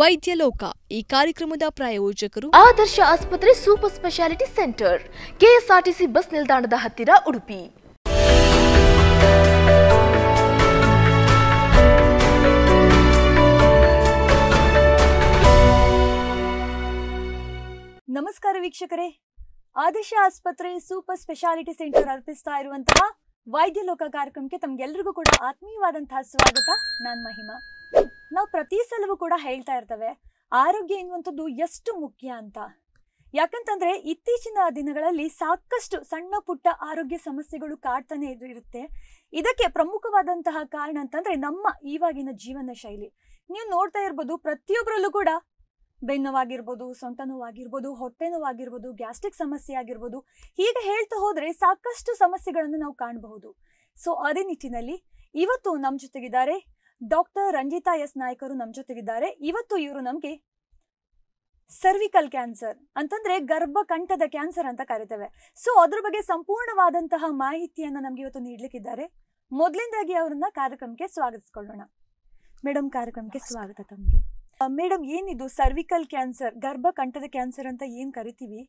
ವೈದ್ಯ ಲೋಕ ಈ ಕಾರ್ಯಕ್ರಮದ ಪ್ರಾಯೋಜಕರು ಆದರ್ಶ ಆಸ್ಪತ್ರೆ super speciality centre KSRTC bus ನಿಲ್ದಾಣದ ಹತ್ತಿರ ಉಡುಪಿ ನಮಸ್ಕಾರ ವೀಕ್ಷಕರೇ ಆದರ್ಶ ಆಸ್ಪತ್ರೆ ಸೂಪರ್ ಸ್ಪೆಷಾಲಿಟಿ ಸೆಂಟರ್ ಅರ್ಪಿಸ್ತಾ ಇರುವಂತಹ ವೈದ್ಯ ಲೋಕ ಕಾರ್ಯಕ್ರಮಕ್ಕೆ ತಮ್ಗೆಲ್ಲರಿಗೂ ಕೂಡ ಆತ್ಮೀಯವಾದಂತಹ ಸ್ವಾಗತ ನಾನ್ ಮಹಿಮಾ ನಾವು ಪ್ರತಿ ಸಲವೂ ಕೂಡ ಹೇಳ್ತಾ ಇರ್ತವೆ ಆರೋಗ್ಯ ಎನ್ನುವಂಥದ್ದು ಎಷ್ಟು ಮುಖ್ಯ ಅಂತ ಯಾಕಂತಂದ್ರೆ ಇತ್ತೀಚಿನ ದಿನಗಳಲ್ಲಿ ಸಾಕಷ್ಟು ಸಣ್ಣ ಪುಟ್ಟ ಆರೋಗ್ಯ ಸಮಸ್ಯೆಗಳು ಕಾಡ್ತಾನೆ ಇರುತ್ತೆ ಇದಕ್ಕೆ ಪ್ರಮುಖವಾದಂತಹ ಕಾರಣ ಅಂತಂದ್ರೆ ನಮ್ಮ ಇವಾಗಿನ ಜೀವನ ಶೈಲಿ ನೀವು ನೋಡ್ತಾ ಇರ್ಬೋದು ಪ್ರತಿಯೊಬ್ಬರಲ್ಲೂ ಕೂಡ ಬೆನ್ನವಾಗಿರ್ಬೋದು ಸೊಂಟ ನೋವಾಗಿರ್ಬೋದು ಹೊಟ್ಟೆ ನೋವಾಗಿರ್ಬೋದು ಗ್ಯಾಸ್ಟ್ರಿಕ್ ಸಮಸ್ಯೆ ಆಗಿರ್ಬೋದು ಹೀಗೆ ಹೇಳ್ತಾ ಹೋದ್ರೆ ಸಾಕಷ್ಟು ಸಮಸ್ಯೆಗಳನ್ನು ನಾವು ಕಾಣಬಹುದು ಸೊ ಅದೇ ನಿಟ್ಟಿನಲ್ಲಿ ಇವತ್ತು ನಮ್ಮ ಜೊತೆಗಿದ್ದಾರೆ ಡಾಕ್ಟರ್ ರಂಜಿತಾ ಎಸ್ ನಾಯ್ಕರು ನಮ್ಮ ಜೊತೆಗಿದ್ದಾರೆ ಇವತ್ತು ಇವರು ನಮಗೆ ಸರ್ವಿಕಲ್ ಕ್ಯಾನ್ಸರ್ ಅಂತಂದ್ರೆ ಗರ್ಭಕಂಠದ ಕ್ಯಾನ್ಸರ್ ಅಂತ ಕರಿತೇವೆ ಸೊ ಅದ್ರ ಬಗ್ಗೆ ಸಂಪೂರ್ಣವಾದಂತಹ ಮಾಹಿತಿಯನ್ನ ನಮ್ಗೆ ಇವತ್ತು ನೀಡ್ಲಿಕ್ಕಿದ್ದಾರೆ ಮೊದಲಿಂದಾಗಿ ಅವರನ್ನ ಕಾರ್ಯಕ್ರಮಕ್ಕೆ ಸ್ವಾಗತಿಸ್ಕೊಳ್ಳೋಣ ಮೇಡಮ್ ಕಾರ್ಯಕ್ರಮಕ್ಕೆ ಸ್ವಾಗತ ತಮಗೆ ಮೇಡಮ್ ಏನಿದು ಸರ್ವಿಕಲ್ ಕ್ಯಾನ್ಸರ್ ಗರ್ಭ ಕಂಠದ ಕ್ಯಾನ್ಸರ್ ಅಂತ ಏನ್ ಕರಿತೀವಿ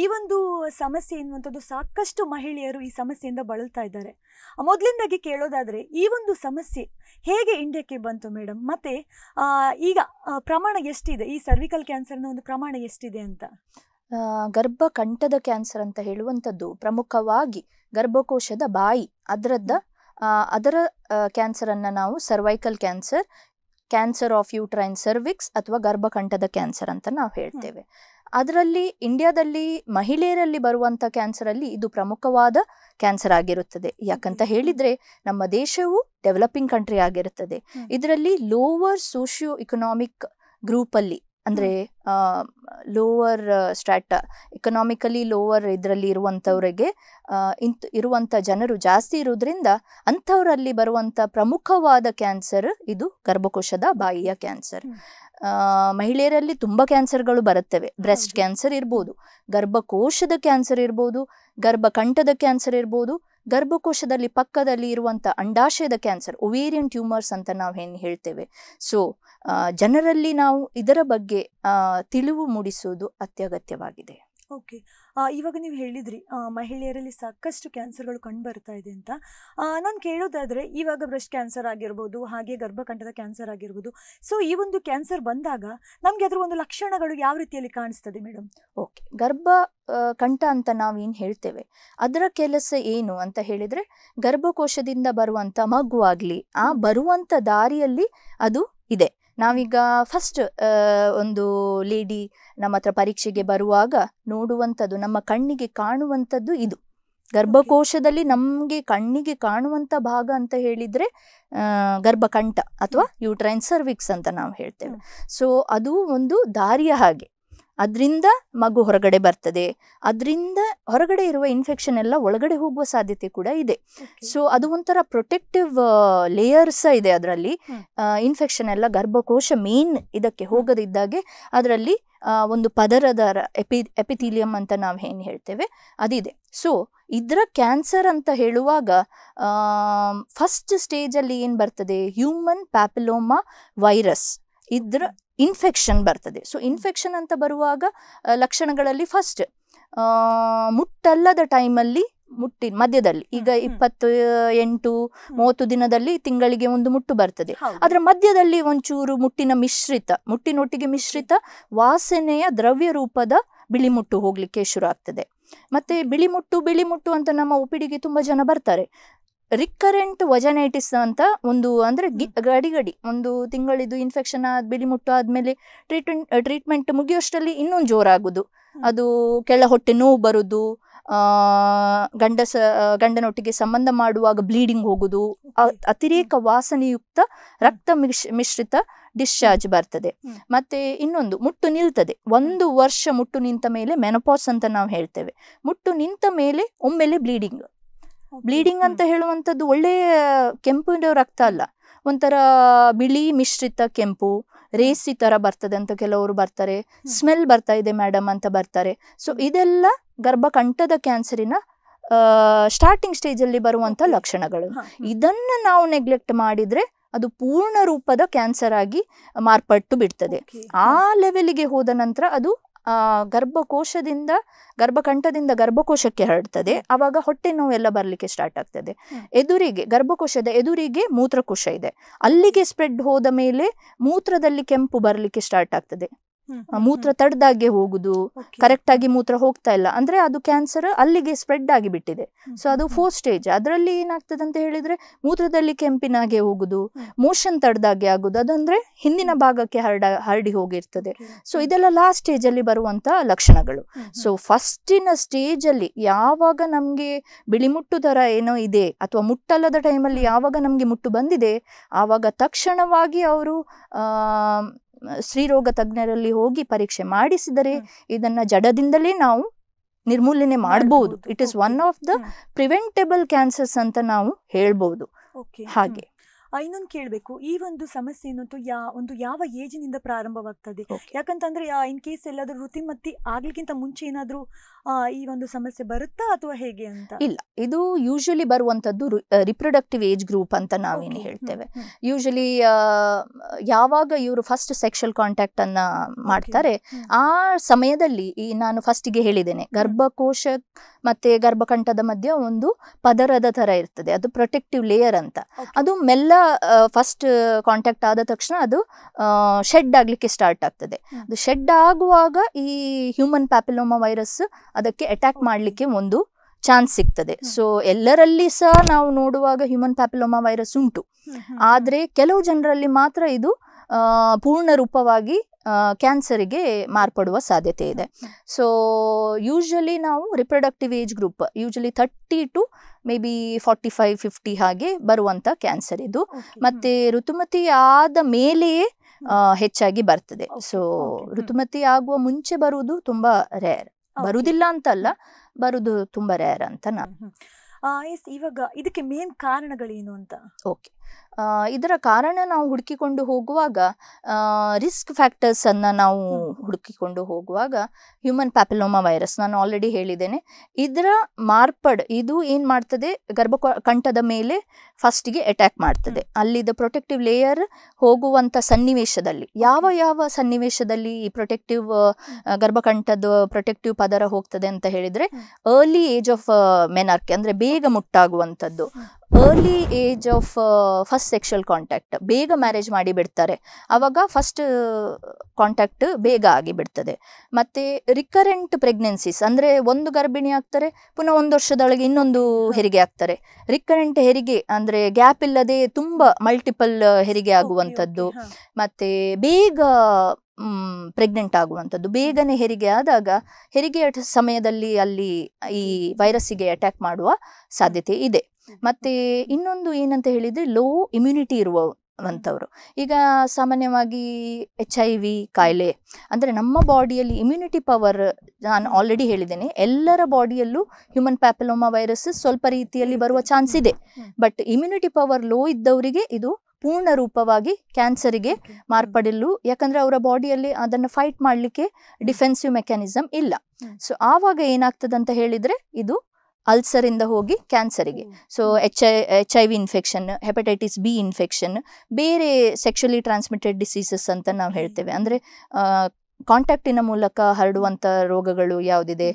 ಈ ಒಂದು ಸಮಸ್ಯೆ ಎನ್ನುವಂಥದ್ದು ಸಾಕಷ್ಟು ಮಹಿಳೆಯರು ಈ ಸಮಸ್ಯೆಯಿಂದ ಬಳಲ್ತಾ ಇದ್ದಾರೆ ಮೊದಲಿಂದಾಗಿ ಕೇಳೋದಾದರೆ ಈ ಒಂದು ಸಮಸ್ಯೆ ಹೇಗೆ ಇಂಡಿಯಾಕ್ಕೆ ಬಂತು ಮೇಡಮ್ ಮತ್ತು ಈಗ ಪ್ರಮಾಣ ಎಷ್ಟಿದೆ ಈ ಸರ್ವಿಕಲ್ ಕ್ಯಾನ್ಸರ್ನ ಒಂದು ಪ್ರಮಾಣ ಎಷ್ಟಿದೆ ಅಂತ ಗರ್ಭಕಂಠದ ಕ್ಯಾನ್ಸರ್ ಅಂತ ಹೇಳುವಂಥದ್ದು ಪ್ರಮುಖವಾಗಿ ಗರ್ಭಕೋಶದ ಬಾಯಿ ಅದರದ್ದ ಅದರ ಕ್ಯಾನ್ಸರನ್ನು ನಾವು cervical cancer cancer of uterine cervix ಅಥವಾ ಗರ್ಭಕಂಠದ ಕ್ಯಾನ್ಸರ್ ಅಂತ ನಾವು ಹೇಳ್ತೇವೆ ಅದರಲ್ಲಿ ಇಂಡಿಯಾದಲ್ಲಿ ಮಹಿಳೆಯರಲ್ಲಿ ಬರುವಂಥ ಕ್ಯಾನ್ಸರಲ್ಲಿ ಇದು ಪ್ರಮುಖವಾದ ಕ್ಯಾನ್ಸರ್ ಆಗಿರುತ್ತದೆ ಯಾಕಂತ ಹೇಳಿದರೆ ನಮ್ಮ ದೇಶವು ಡೆವಲಪಿಂಗ್ ಕಂಟ್ರಿ ಆಗಿರುತ್ತದೆ ಇದರಲ್ಲಿ ಲೋವರ್ ಸೋಷಿಯೋ ಇಕನಾಮಿಕ್ ಗ್ರೂಪಲ್ಲಿ ಅಂದ್ರೆ ಲೋವರ್ ಸ್ಟ್ರಾಟ ಎಕನಾಮಿಕಲಿ ಲೋವರ್ ಇದರಲ್ಲಿ ಇರುವಂಥವ್ರಿಗೆ ಇಂತ ಇರುವಂಥ ಜನರು ಜಾಸ್ತಿ ಇರೋದ್ರಿಂದ ಅಂಥವರಲ್ಲಿ ಬರುವಂಥ ಪ್ರಮುಖವಾದ ಕ್ಯಾನ್ಸರ್ ಇದು ಗರ್ಭಕೋಶದ ಬಾಯಿಯ ಕ್ಯಾನ್ಸರ್ ಮಹಿಳೆಯರಲ್ಲಿ ತುಂಬ ಕ್ಯಾನ್ಸರ್ಗಳು ಬರುತ್ತವೆ ಬ್ರೆಸ್ಟ್ ಕ್ಯಾನ್ಸರ್ ಇರ್ಬೋದು ಗರ್ಭಕೋಶದ ಕ್ಯಾನ್ಸರ್ ಇರ್ಬೋದು ಗರ್ಭಕಂಠದ ಕ್ಯಾನ್ಸರ್ ಇರ್ಬೋದು ಗರ್ಭಕೋಶದಲ್ಲಿ ಪಕ್ಕದಲ್ಲಿ ಇರುವಂಥ ಅಂಡಾಶಯದ ಕ್ಯಾನ್ಸರ್ ಒವೇರಿಯನ್ ಟ್ಯೂಮರ್ಸ್ ಅಂತ ನಾವು ಏನು ಹೇಳ್ತೇವೆ ಸೊ ಜನರಲ್ಲಿ ನಾವು ಇದರ ಬಗ್ಗೆ ತಿಳಿವು ಮೂಡಿಸುವುದು ಅತ್ಯಗತ್ಯವಾಗಿದೆ ಓಕೆ ಇವಾಗ ನೀವು ಹೇಳಿದ್ರಿ ಮಹಿಳೆಯರಲ್ಲಿ ಸಾಕಷ್ಟು ಕ್ಯಾನ್ಸರ್ಗಳು ಕಂಡು ಬರ್ತಾ ಇದೆ ಅಂತ ನಾನು ಕೇಳೋದಾದರೆ ಇವಾಗ ಬ್ರೆಸ್ಟ್ ಕ್ಯಾನ್ಸರ್ ಆಗಿರ್ಬೋದು ಹಾಗೆ ಗರ್ಭಕಂಠದ ಕ್ಯಾನ್ಸರ್ ಆಗಿರ್ಬೋದು ಸೊ ಈ ಒಂದು ಕ್ಯಾನ್ಸರ್ ಬಂದಾಗ ನಮಗೆ ಅದರ ಒಂದು ಲಕ್ಷಣಗಳು ಯಾವ ರೀತಿಯಲ್ಲಿ ಕಾಣಿಸ್ತದೆ ಮೇಡಮ್ ಓಕೆ ಗರ್ಭ ಕಂಠ ಅಂತ ನಾವೇನು ಹೇಳ್ತೇವೆ ಅದರ ಕೆಲಸ ಏನು ಅಂತ ಹೇಳಿದರೆ ಗರ್ಭಕೋಶದಿಂದ ಬರುವಂಥ ಮಗುವಾಗಲಿ ಆ ಬರುವಂಥ ದಾರಿಯಲ್ಲಿ ಅದು ಇದೆ ನಾವೀಗ ಫಸ್ಟ್ ಒಂದು ಲೇಡಿ ನಮ್ಮ ಹತ್ರ ಪರೀಕ್ಷೆಗೆ ಬರುವಾಗ ನೋಡುವಂಥದ್ದು ನಮ್ಮ ಕಣ್ಣಿಗೆ ಕಾಣುವಂಥದ್ದು ಇದು ಗರ್ಭಕೋಶದಲ್ಲಿ ನಮಗೆ ಕಣ್ಣಿಗೆ ಕಾಣುವಂಥ ಭಾಗ ಅಂತ ಹೇಳಿದರೆ ಗರ್ಭಕಂಠ ಅಥವಾ ಯೂಟ್ರೈನ್ ಸರ್ವಿಕ್ಸ್ ಅಂತ ನಾವು ಹೇಳ್ತೇವೆ ಸೊ ಅದು ಒಂದು ದಾರಿಯ ಹಾಗೆ ಅದರಿಂದ ಮಗು ಹೊರಗಡೆ ಬರ್ತದೆ ಅದರಿಂದ ಹೊರಗಡೆ ಇರುವ ಇನ್ಫೆಕ್ಷನ್ ಎಲ್ಲ ಒಳಗಡೆ ಹೋಗುವ ಸಾಧ್ಯತೆ ಕೂಡ ಇದೆ ಸೊ ಅದು ಒಂಥರ ಪ್ರೊಟೆಕ್ಟಿವ್ ಲೇಯರ್ಸ್ ಇದೆ ಅದರಲ್ಲಿ ಇನ್ಫೆಕ್ಷನ್ ಎಲ್ಲ ಗರ್ಭಕೋಶ ಮೇನ್ ಇದಕ್ಕೆ ಹೋಗದಿದ್ದಾಗೆ ಅದರಲ್ಲಿ ಒಂದು ಪದರದ ಎಪಿ ಎಪಿಥೀಲಿಯಂ ಅಂತ ನಾವು ಏನು ಹೇಳ್ತೇವೆ ಅದಿದೆ ಸೊ ಇದರ ಕ್ಯಾನ್ಸರ್ ಅಂತ ಹೇಳುವಾಗ ಫಸ್ಟ್ ಸ್ಟೇಜಲ್ಲಿ ಏನು ಬರ್ತದೆ ಹ್ಯೂಮನ್ ಪ್ಯಾಪಿಲೋಮಾ ವೈರಸ್ ಇದ್ರ ಇನ್ಫೆಕ್ಷನ್ ಬರ್ತದೆ ಸೊ ಇನ್ಫೆಕ್ಷನ್ ಅಂತ ಬರುವಾಗ ಲಕ್ಷಣಗಳಲ್ಲಿ ಫಸ್ಟ್ ಮುಟ್ಟಲ್ಲದ ಟೈಮಲ್ಲಿ ಮುಟ್ಟಿ ಮಧ್ಯದಲ್ಲಿ ಈಗ ಇಪ್ಪತ್ತು ಎಂಟು ಮೂವತ್ತು ದಿನದಲ್ಲಿ ತಿಂಗಳಿಗೆ ಒಂದು ಮುಟ್ಟು ಬರ್ತದೆ ಅದರ ಮಧ್ಯದಲ್ಲಿ ಒಂಚೂರು ಮುಟ್ಟಿನ ಮಿಶ್ರಿತ ಮುಟ್ಟಿನೊಟ್ಟಿಗೆ ಮಿಶ್ರಿತ ವಾಸನೆಯ ದ್ರವ್ಯ ರೂಪದ ಬಿಳಿ ಮುಟ್ಟು ಹೋಗ್ಲಿಕ್ಕೆ ಶುರು ಆಗ್ತದೆ ಮತ್ತೆ ಬಿಳಿ ಮುಟ್ಟು ಬಿಳಿ ಮುಟ್ಟು ಅಂತ ನಮ್ಮ ಒಪಿಡಿಗೆ ತುಂಬಾ ಜನ ಬರ್ತಾರೆ ರಿಕರೆಂಟ್ ವಜನೈಟಿಸ್ ಅಂತ ಒಂದು ಅಂದರೆ ಗಡಿ ಗಡಿ ಒಂದು ತಿಂಗಳಿದು ಇನ್ಫೆಕ್ಷನ್ ಆದ ಬಿಳಿ ಮುಟ್ಟು ಆದಮೇಲೆ ಟ್ರೀಟ್ಮೆಂಟ್ ಟ್ರೀಟ್ಮೆಂಟ್ ಮುಗಿಯೋಷ್ಟರಲ್ಲಿ ಇನ್ನೊಂದು ಜೋರಾಗೋದು ಅದು ಕೆಳ ಹೊಟ್ಟೆ ನೋವು ಬರೋದು ಗಂಡಸ ಗಂಡನೊಟ್ಟಿಗೆ ಸಂಬಂಧ ಮಾಡುವಾಗ ಬ್ಲೀಡಿಂಗ್ ಹೋಗುದು ಅತಿರೇಕ ವಾಸನೆಯುಕ್ತ ರಕ್ತ ಮಿಶ್ರಿತ ಡಿಸ್ಚಾರ್ಜ್ ಬರ್ತದೆ ಮತ್ತೆ ಇನ್ನೊಂದು ಮುಟ್ಟು ನಿಲ್ತದೆ ಒಂದು ವರ್ಷ ಮುಟ್ಟು ನಿಂತ ಮೇಲೆ ಮೆನಪಾಸ್ ಅಂತ ನಾವು ಹೇಳ್ತೇವೆ ಮುಟ್ಟು ನಿಂತ ಮೇಲೆ ಒಮ್ಮೆಲೆ ಬ್ಲೀಡಿಂಗ್ ಬ್ಲೀಡಿಂಗ್ ಅಂತ ಹೇಳುವಂಥದ್ದು ಒಳ್ಳೆಯ ಕೆಂಪು ರಕ್ತ ಅಲ್ಲ ಒಂಥರ ಬಿಳಿ ಮಿಶ್ರಿತ ಕೆಂಪು ರೇಸಿ ಥರ ಬರ್ತದೆ ಅಂತ ಕೆಲವರು ಬರ್ತಾರೆ ಸ್ಮೆಲ್ ಬರ್ತಾ ಇದೆ ಮೇಡಮ್ ಅಂತ ಬರ್ತಾರೆ ಸೊ ಇದೆಲ್ಲ ಗರ್ಭಕಂಠದ ಕ್ಯಾನ್ಸರಿನ ಸ್ಟಾರ್ಟಿಂಗ್ ಸ್ಟೇಜಲ್ಲಿ ಬರುವಂಥ ಲಕ್ಷಣಗಳು ಇದನ್ನು ನಾವು ನೆಗ್ಲೆಕ್ಟ್ ಮಾಡಿದರೆ ಅದು ಪೂರ್ಣ ರೂಪದ ಕ್ಯಾನ್ಸರ್ ಆಗಿ ಮಾರ್ಪಟ್ಟು ಬಿಡ್ತದೆ ಆ ಲೆವೆಲಿಗೆ ಹೋದ ನಂತರ ಅದು ಗರ್ಭಕೋಶದಿಂದ ಗರ್ಭಕಂಠದಿಂದ ಗರ್ಭಕೋಶಕ್ಕೆ ಹರಡ್ತದೆ ಆವಾಗ ಹೊಟ್ಟೆ ನೋವೆಲ್ಲ ಬರಲಿಕ್ಕೆ ಸ್ಟಾರ್ಟ್ ಆಗ್ತದೆ ಎದುರಿಗೆ ಗರ್ಭಕೋಶದ ಎದುರಿಗೆ ಮೂತ್ರಕೋಶ ಇದೆ ಅಲ್ಲಿಗೆ ಸ್ಪ್ರೆಡ್ ಹೋದ ಮೇಲೆ ಮೂತ್ರದಲ್ಲಿ ಕೆಂಪು ಬರಲಿಕ್ಕೆ ಸ್ಟಾರ್ಟ್ ಆಗ್ತದೆ ಮೂತ್ರ ತಡ್ದಾಗೆ ಹೋಗುದು ಕರೆಕ್ಟ್ ಆಗಿ ಮೂತ್ರ ಹೋಗ್ತಾ ಇಲ್ಲ ಅಂದ್ರೆ ಅದು ಕ್ಯಾನ್ಸರ್ ಅಲ್ಲಿಗೆ ಸ್ಪ್ರೆಡ್ ಆಗಿ ಬಿಟ್ಟಿದೆ ಸೊ ಅದು ಫೋರ್ ಸ್ಟೇಜ್ ಅದರಲ್ಲಿ ಏನಾಗ್ತದೆ ಅಂತ ಹೇಳಿದ್ರೆ ಮೂತ್ರದಲ್ಲಿ ಕೆಂಪಿನಾಗೆ ಹೋಗುದು ಮೋಷನ್ ತಡ್ದಾಗೆ ಆಗುದು ಅದಂದ್ರೆ ಹಿಂದಿನ ಭಾಗಕ್ಕೆ ಹರಡ ಹರಡಿ ಹೋಗಿರ್ತದೆ ಸೊ ಇದೆಲ್ಲ ಲಾಸ್ಟ್ ಸ್ಟೇಜ್ ಅಲ್ಲಿ ಬರುವಂತ ಲಕ್ಷಣಗಳು ಸೊ ಫಸ್ಟಿನ ಸ್ಟೇಜ್ ಅಲ್ಲಿ ಯಾವಾಗ ನಮ್ಗೆ ಬಿಳಿಮುಟ್ಟು ತರ ಏನೋ ಇದೆ ಅಥವಾ ಮುಟ್ಟಲ್ಲದ ಟೈಮಲ್ಲಿ ಯಾವಾಗ ನಮ್ಗೆ ಮುಟ್ಟು ಬಂದಿದೆ ಆವಾಗ ತಕ್ಷಣವಾಗಿ ಅವರು ಸ್ತ್ರೀರೋಗ ತಜ್ಞರಲ್ಲಿ ಹೋಗಿ ಪರೀಕ್ಷೆ ಮಾಡಿಸಿದರೆ ಇದನ್ನ ಜಡದಿಂದಲೇ ನಾವು ನಿರ್ಮೂಲನೆ ಮಾಡಬಹುದು it is one of the preventable cancers ಅಂತ ನಾವು ಹೇಳ್ಬಹುದು ಹಾಗೆ ಇನ್ನೊಂದು ಕೇಳಬೇಕು ಈ ಒಂದು ಸಮಸ್ಯೆ ಅನ್ನೋದು ಯಾ ಒಂದು ಯಾವ ಏಜಿನಿಂದ ಪ್ರಾರಂಭವಾಗ್ತದೆ ಯಾಕಂತಂದ್ರೆ ಇನ್ ಕೇಸ್ ಎಲ್ಲಾದ್ರೂ ಋತಿಮತ್ತಿ ಆಗ್ಲಿಕ್ಕಿಂತ ಮುಂಚೆ ಏನಾದ್ರೂ ಈ ಒಂದು ಸಮಸ್ಯೆ ಬರುತ್ತಾ ಅಥವಾ ಹೇಗೆ ಅಂತ ಇಲ್ಲ ಇದು ಯೂಶಲಿ ಬರುವಂತದ್ದು ರಿಪ್ರೊಡಕ್ಟಿವ್ ಏಜ್ ಗ್ರೂಪ್ ಅಂತ ನಾವೇನು ಹೇಳ್ತೇವೆ ಯೂಶಲಿ ಯಾವಾಗ ಇವರು ಫಸ್ಟ್ ಸೆಕ್ಷಲ್ ಕಾಂಟ್ಯಾಕ್ಟ್ ಅನ್ನ ಮಾಡ್ತಾರೆ ಆ ಸಮಯದಲ್ಲಿ ಈ ನಾನು ಫಸ್ಟಿಗೆ ಹೇಳಿದ್ದೇನೆ ಗರ್ಭಕೋಶ ಮತ್ತೆ ಗರ್ಭಕಂಠದ ಮಧ್ಯ ಒಂದು ಪದರದ ತರ ಇರ್ತದೆ ಅದು ಪ್ರೊಟೆಕ್ಟಿವ್ ಲೇಯರ್ ಅಂತ ಅದು ಮೆಲ್ಲ ಫಸ್ಟ್ ಕಾಂಟ್ಯಾಕ್ಟ್ ಆದ ತಕ್ಷಣ ಅದು ಶೆಡ್ ಆಗ್ಲಿಕ್ಕೆ ಸ್ಟಾರ್ಟ್ ಆಗ್ತದೆ ಅದು ಶೆಡ್ ಆಗುವಾಗ ಈ ಹ್ಯೂಮನ್ ಪ್ಯಾಪಿಲೋಮಾ ವೈರಸ್ ಅದಕ್ಕೆ ಅಟ್ಯಾಕ್ ಮಾಡಲಿಕ್ಕೆ ಒಂದು ಚಾನ್ಸ್ ಸಿಗ್ತದೆ ಸೊ ಎಲ್ಲರಲ್ಲಿ ಸಹ ನಾವು ನೋಡುವಾಗ ಹ್ಯೂಮನ್ ಪ್ಯಾಪಿಲೋಮಾ ವೈರಸ್ ಉಂಟು ಆದರೆ ಕೆಲವು ಜನರಲ್ಲಿ ಮಾತ್ರ ಇದು ಪೂರ್ಣ ರೂಪವಾಗಿ ಕ್ಯಾನ್ಸರಿಗೆ ಮಾರ್ಪಡುವ ಸಾಧ್ಯತೆ ಇದೆ ಸೊ ಯೂಶ್ವಲಿ ನಾವು reproductive age group usually thirty to maybe forty five fifty ಹಾಗೆ ಬರುವಂಥ ಕ್ಯಾನ್ಸರ್ ಇದು ಮತ್ತು ಋತುಮತಿ ಆದ ಮೇಲೆಯೇ ಹೆಚ್ಚಾಗಿ ಬರ್ತದೆ ಸೊ ಋತುಮತಿ ಆಗುವ ಮುಂಚೆ ಬರುವುದು ತುಂಬ ರೇರ್ ಬರುದಿಲ್ಲ ಅಲ್ಲ ಬರುದು ತುಂಬಾ ರೇರ್ ಅಂತ ನಾನು ಇವಾಗ ಇದಕ್ಕೆ ಮೇನ್ ಕಾರಣಗಳೇನು ಅಂತ ಓಕೆ ಇದರ ಕಾರಣ ನಾವು ಹುಡುಕಿಕೊಂಡು ಹೋಗುವಾಗ ರಿಸ್ಕ್ ಫ್ಯಾಕ್ಟರ್ಸನ್ನು ನಾವು ಹುಡುಕಿಕೊಂಡು ಹೋಗುವಾಗ ಹ್ಯೂಮನ್ ಪ್ಯಾಪಿಲೋಮಾ ವೈರಸ್ ನಾನು ಆಲ್ರೆಡಿ ಹೇಳಿದ್ದೇನೆ ಇದರ ಮಾರ್ಪಡ್ ಇದು ಏನು ಮಾಡ್ತದೆ ಕಂಠದ ಮೇಲೆ ಫಸ್ಟಿಗೆ ಅಟ್ಯಾಕ್ ಮಾಡ್ತದೆ ಅಲ್ಲಿದ್ದ ಪ್ರೊಟೆಕ್ಟಿವ್ ಲೇಯರ್ ಹೋಗುವಂಥ ಸನ್ನಿವೇಶದಲ್ಲಿ ಯಾವ ಯಾವ ಸನ್ನಿವೇಶದಲ್ಲಿ ಈ ಪ್ರೊಟೆಕ್ಟಿವ್ ಗರ್ಭಕಂಠದ ಪ್ರೊಟೆಕ್ಟಿವ್ ಪದರ ಹೋಗ್ತದೆ ಅಂತ ಹೇಳಿದರೆ ಅರ್ಲಿ ಏಜ್ ಆಫ್ ಮೆನಾರ್ಕೆ ಅಂದರೆ ಬೇಗ ಮುಟ್ಟಾಗುವಂಥದ್ದು early age of first sexual contact ಬೇಗ ಮ್ಯಾರೇಜ್ ಮಾಡಿ ಬಿಡ್ತಾರೆ ಅವಾಗ ಫಸ್ಟ್ ಕಾಂಟ್ಯಾಕ್ಟ್ uh, ಬೇಗ ಆಗಿಬಿಡ್ತದೆ ಮತ್ತೆ ರಿಕರೆಂಟ್ ಪ್ರೆಗ್ನೆನ್ಸೀಸ್ ಅಂದರೆ ಒಂದು ಗರ್ಭಿಣಿ ಆಗ್ತಾರೆ ಪುನಃ ಒಂದು ವರ್ಷದೊಳಗೆ ಇನ್ನೊಂದು ಹೆರಿಗೆ ಆಗ್ತಾರೆ ರಿಕರೆಂಟ್ ಹೆರಿಗೆ ಅಂದರೆ ಗ್ಯಾಪ್ ಇಲ್ಲದೆ ತುಂಬ ಮಲ್ಟಿಪಲ್ uh, ಹೆರಿಗೆ ಆಗುವಂಥದ್ದು ಮತ್ತೆ ಬೇಗ ಪ್ರೆಗ್ನೆಂಟ್ ಆಗುವಂಥದ್ದು ಬೇಗನೆ ಹೆರಿಗೆ ಆದಾಗ ಹೆರಿಗೆ ಸಮಯದಲ್ಲಿ ಅಲ್ಲಿ ಈ ವೈರಸ್ಸಿಗೆ ಅಟ್ಯಾಕ್ ಮಾಡುವ ಸಾಧ್ಯತೆ ಇದೆ ಮತ್ತೆ ಇನ್ನೊಂದು ಏನಂತ ಹೇಳಿದ್ರೆ ಲೋ ಇಮ್ಯುನಿಟಿ ಇರುವ ಈಗ ಸಾಮಾನ್ಯವಾಗಿ ಎಚ್ ಐ ವಿ ಕಾಯಿಲೆ ಅಂದರೆ ನಮ್ಮ ಬಾಡಿಯಲ್ಲಿ ಇಮ್ಯುನಿಟಿ ಪವರ್ ನಾನು ಆಲ್ರೆಡಿ ಹೇಳಿದ್ದೇನೆ ಎಲ್ಲರ ಬಾಡಿಯಲ್ಲೂ ಹ್ಯೂಮನ್ ಪ್ಯಾಪಲೋಮಾ ವೈರಸ್ ಸ್ವಲ್ಪ ರೀತಿಯಲ್ಲಿ ಬರುವ ಚಾನ್ಸ್ ಇದೆ ಬಟ್ ಇಮ್ಯುನಿಟಿ ಪವರ್ ಲೋ ಇದ್ದವರಿಗೆ ಇದು ಪೂರ್ಣ ರೂಪವಾಗಿ ಕ್ಯಾನ್ಸರಿಗೆ ಮಾರ್ಪಡಲು ಯಾಕಂದರೆ ಅವರ ಬಾಡಿಯಲ್ಲಿ ಅದನ್ನು ಫೈಟ್ ಮಾಡಲಿಕ್ಕೆ ಡಿಫೆನ್ಸಿವ್ ಮೆಕ್ಯಾನಿಸಮ್ ಇಲ್ಲ ಸೊ ಆವಾಗ ಏನಾಗ್ತದಂತ ಹೇಳಿದರೆ ಇದು ಅಲ್ಸರಿಂದ ಹೋಗಿ ಕ್ಯಾನ್ಸರಿಗೆ so H I H I V infection hepatitis B infection ಬೇರೆ ಸೆಕ್ಷುಲಿ ಟ್ರಾನ್ಸ್ಮಿಟೆಡ್ ಡಿಸೀಸಸ್ ಅಂತ ನಾವು ಹೇಳ್ತೇವೆ ಅಂದರೆ ಕಾಂಟ್ಯಾಕ್ಟಿನ ಮೂಲಕ ಹರಡುವಂಥ ರೋಗಗಳು ಯಾವುದಿದೆ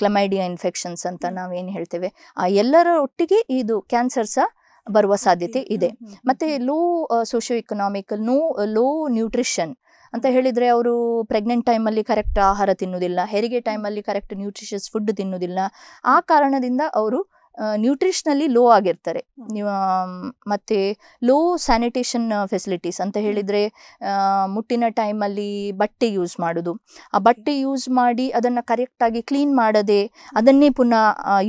ಕ್ಲಮೈಡಿಯಾ ಇನ್ಫೆಕ್ಷನ್ಸ್ ಅಂತ ನಾವೇನು ಹೇಳ್ತೇವೆ ಆ ಎಲ್ಲರ ಒಟ್ಟಿಗೆ ಇದು ಕ್ಯಾನ್ಸರ್ ಸಹ ಬರುವ ಸಾಧ್ಯತೆ ಇದೆ ಮತ್ತು low socio economical no low nutrition ಅಂತ ಹೇಳಿದರೆ ಅವರು ಪ್ರೆಗ್ನೆಂಟ್ ಟೈಮಲ್ಲಿ ಕರೆಕ್ಟ್ ಆಹಾರ ತಿನ್ನುವುದಿಲ್ಲ ಹೆರಿಗೆ ಟೈಮಲ್ಲಿ ಕರೆಕ್ಟ್ ನ್ಯೂಟ್ರಿಷಿಯಸ್ ಫುಡ್ ತಿನ್ನುವುದಿಲ್ಲ ಆ ಕಾರಣದಿಂದ ಅವರು ನ್ಯೂಟ್ರಿಷ್ನಲ್ಲಿ ಲೋ ಆಗಿರ್ತಾರೆ ಮತ್ತು ಲೋ ಸ್ಯಾನಿಟೇಷನ್ ಫೆಸಿಲಿಟೀಸ್ ಅಂತ ಹೇಳಿದರೆ ಮುಟ್ಟಿನ ಟೈಮಲ್ಲಿ ಬಟ್ಟೆ ಯೂಸ್ ಮಾಡೋದು ಆ ಬಟ್ಟೆ ಯೂಸ್ ಮಾಡಿ ಅದನ್ನು ಕರೆಕ್ಟಾಗಿ ಕ್ಲೀನ್ ಮಾಡದೆ ಅದನ್ನೇ ಪುನಃ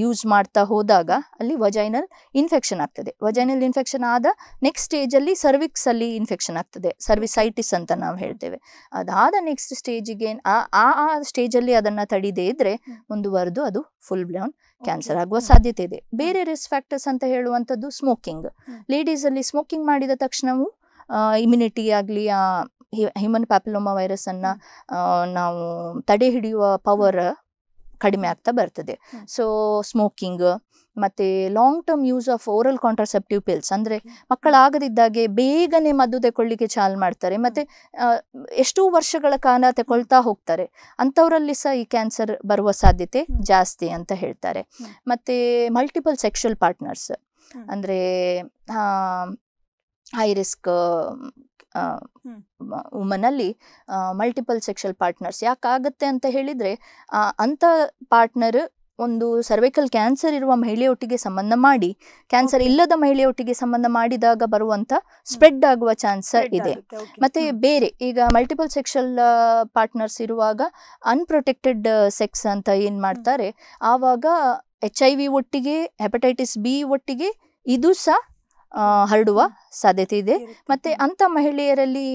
ಯೂಸ್ ಮಾಡ್ತಾ ಹೋದಾಗ ಅಲ್ಲಿ ವಜೈನಲ್ ಇನ್ಫೆಕ್ಷನ್ ಆಗ್ತದೆ ವಜೈನಲ್ ಇನ್ಫೆಕ್ಷನ್ ಆದ ನೆಕ್ಸ್ಟ್ ಸ್ಟೇಜಲ್ಲಿ ಸರ್ವಿಕ್ಸಲ್ಲಿ ಇನ್ಫೆಕ್ಷನ್ ಆಗ್ತದೆ ಸರ್ವಿಸೈಟಿಸ್ ಅಂತ ನಾವು ಹೇಳ್ತೇವೆ ಅದಾದ ನೆಕ್ಸ್ಟ್ ಸ್ಟೇಜಿಗೆ ಆ ಆ ಸ್ಟೇಜಲ್ಲಿ ಅದನ್ನು ತಡಿದೇ ಇದ್ದರೆ ಮುಂದುವರೆದು ಅದು ಫುಲ್ ಬ್ಲೌನ್ ಕ್ಯಾನ್ಸರ್ ಆಗುವ ಸಾಧ್ಯತೆ ಇದೆ ಬೇರೆ ರಿಸ್ಕ್ ಫ್ಯಾಕ್ಟರ್ಸ್ ಅಂತ ಹೇಳುವಂಥದ್ದು ಸ್ಮೋಕಿಂಗ್ ಲೇಡೀಸಲ್ಲಿ ಸ್ಮೋಕಿಂಗ್ ಮಾಡಿದ ತಕ್ಷಣವೂ ಇಮ್ಯುನಿಟಿ ಆಗಲಿ ಆ ಹ್ಯೂಮನ್ ಪ್ಯಾಪಿಲೋಮಾ ವೈರಸ್ ಅನ್ನ ನಾವು ತಡೆ ಹಿಡಿಯುವ ಪವರ್ ಕಡಿಮೆ ಆಗ್ತಾ ಬರ್ತದೆ ಸೊ ಸ್ಮೋಕಿಂಗ್ ಮತ್ತೆ long term use of oral contraceptive pills ಅಂದರೆ ಮಕ್ಕಳಾಗದಿದ್ದಾಗೆ ಬೇಗನೆ ಮದ್ದು ತಗೊಳ್ಳಿಕ್ಕೆ ಚಾಲ್ ಮಾಡ್ತಾರೆ ಮತ್ತೆ ಎಷ್ಟೋ ವರ್ಷಗಳ ಕಾಲ ತಗೊಳ್ತಾ ಹೋಗ್ತಾರೆ ಅಂಥವರಲ್ಲಿ ಸಹ ಈ ಕ್ಯಾನ್ಸರ್ ಬರುವ ಸಾಧ್ಯತೆ ಜಾಸ್ತಿ ಅಂತ ಹೇಳ್ತಾರೆ ಮತ್ತೆ ಮಲ್ಟಿಪಲ್ ಸೆಕ್ಷುಯಲ್ ಪಾರ್ಟ್ನರ್ಸ್ ಅಂದರೆ ಹೈ ರಿಸ್ಕ್ ವುಮನಲ್ಲಿ ಮಲ್ಟಿಪಲ್ ಸೆಕ್ಷಲ್ ಪಾರ್ಟ್ನರ್ಸ್ ಯಾಕಾಗತ್ತೆ ಅಂತ ಹೇಳಿದ್ರೆ ಅಂಥ ಪಾರ್ಟ್ನರ್ ಒಂದು ಸರ್ವೈಕಲ್ ಕ್ಯಾನ್ಸರ್ ಇರುವ ಮಹಿಳೆಯೊಟ್ಟಿಗೆ ಸಂಬಂಧ ಮಾಡಿ ಕ್ಯಾನ್ಸರ್ ಇಲ್ಲದ ಮಹಿಳೆಯೊಟ್ಟಿಗೆ ಸಂಬಂಧ ಮಾಡಿದಾಗ ಬರುವಂತ ಸ್ಪ್ರೆಡ್ ಆಗುವ ಚಾನ್ಸ್ ಇದೆ ಮತ್ತೆ ಬೇರೆ ಈಗ ಮಲ್ಟಿಪಲ್ ಸೆಕ್ಷಲ್ ಪಾರ್ಟ್ನರ್ಸ್ ಇರುವಾಗ ಅನ್ಪ್ರೊಟೆಕ್ಟೆಡ್ ಸೆಕ್ಸ್ ಅಂತ ಏನ್ ಮಾಡ್ತಾರೆ ಆವಾಗ ಎಚ್ ಐ ವಿ ಒಟ್ಟಿಗೆ ಹೆಪಟೈಟಿಸ್ ಬಿ ಒಟ್ಟಿಗೆ ಇದು ಸಹ ಹರಡುವ ಸಾಧ್ಯತೆ ಇದೆ ಮತ್ತೆ ಅಂತ ಮಹಿಳೆಯರಲ್ಲಿ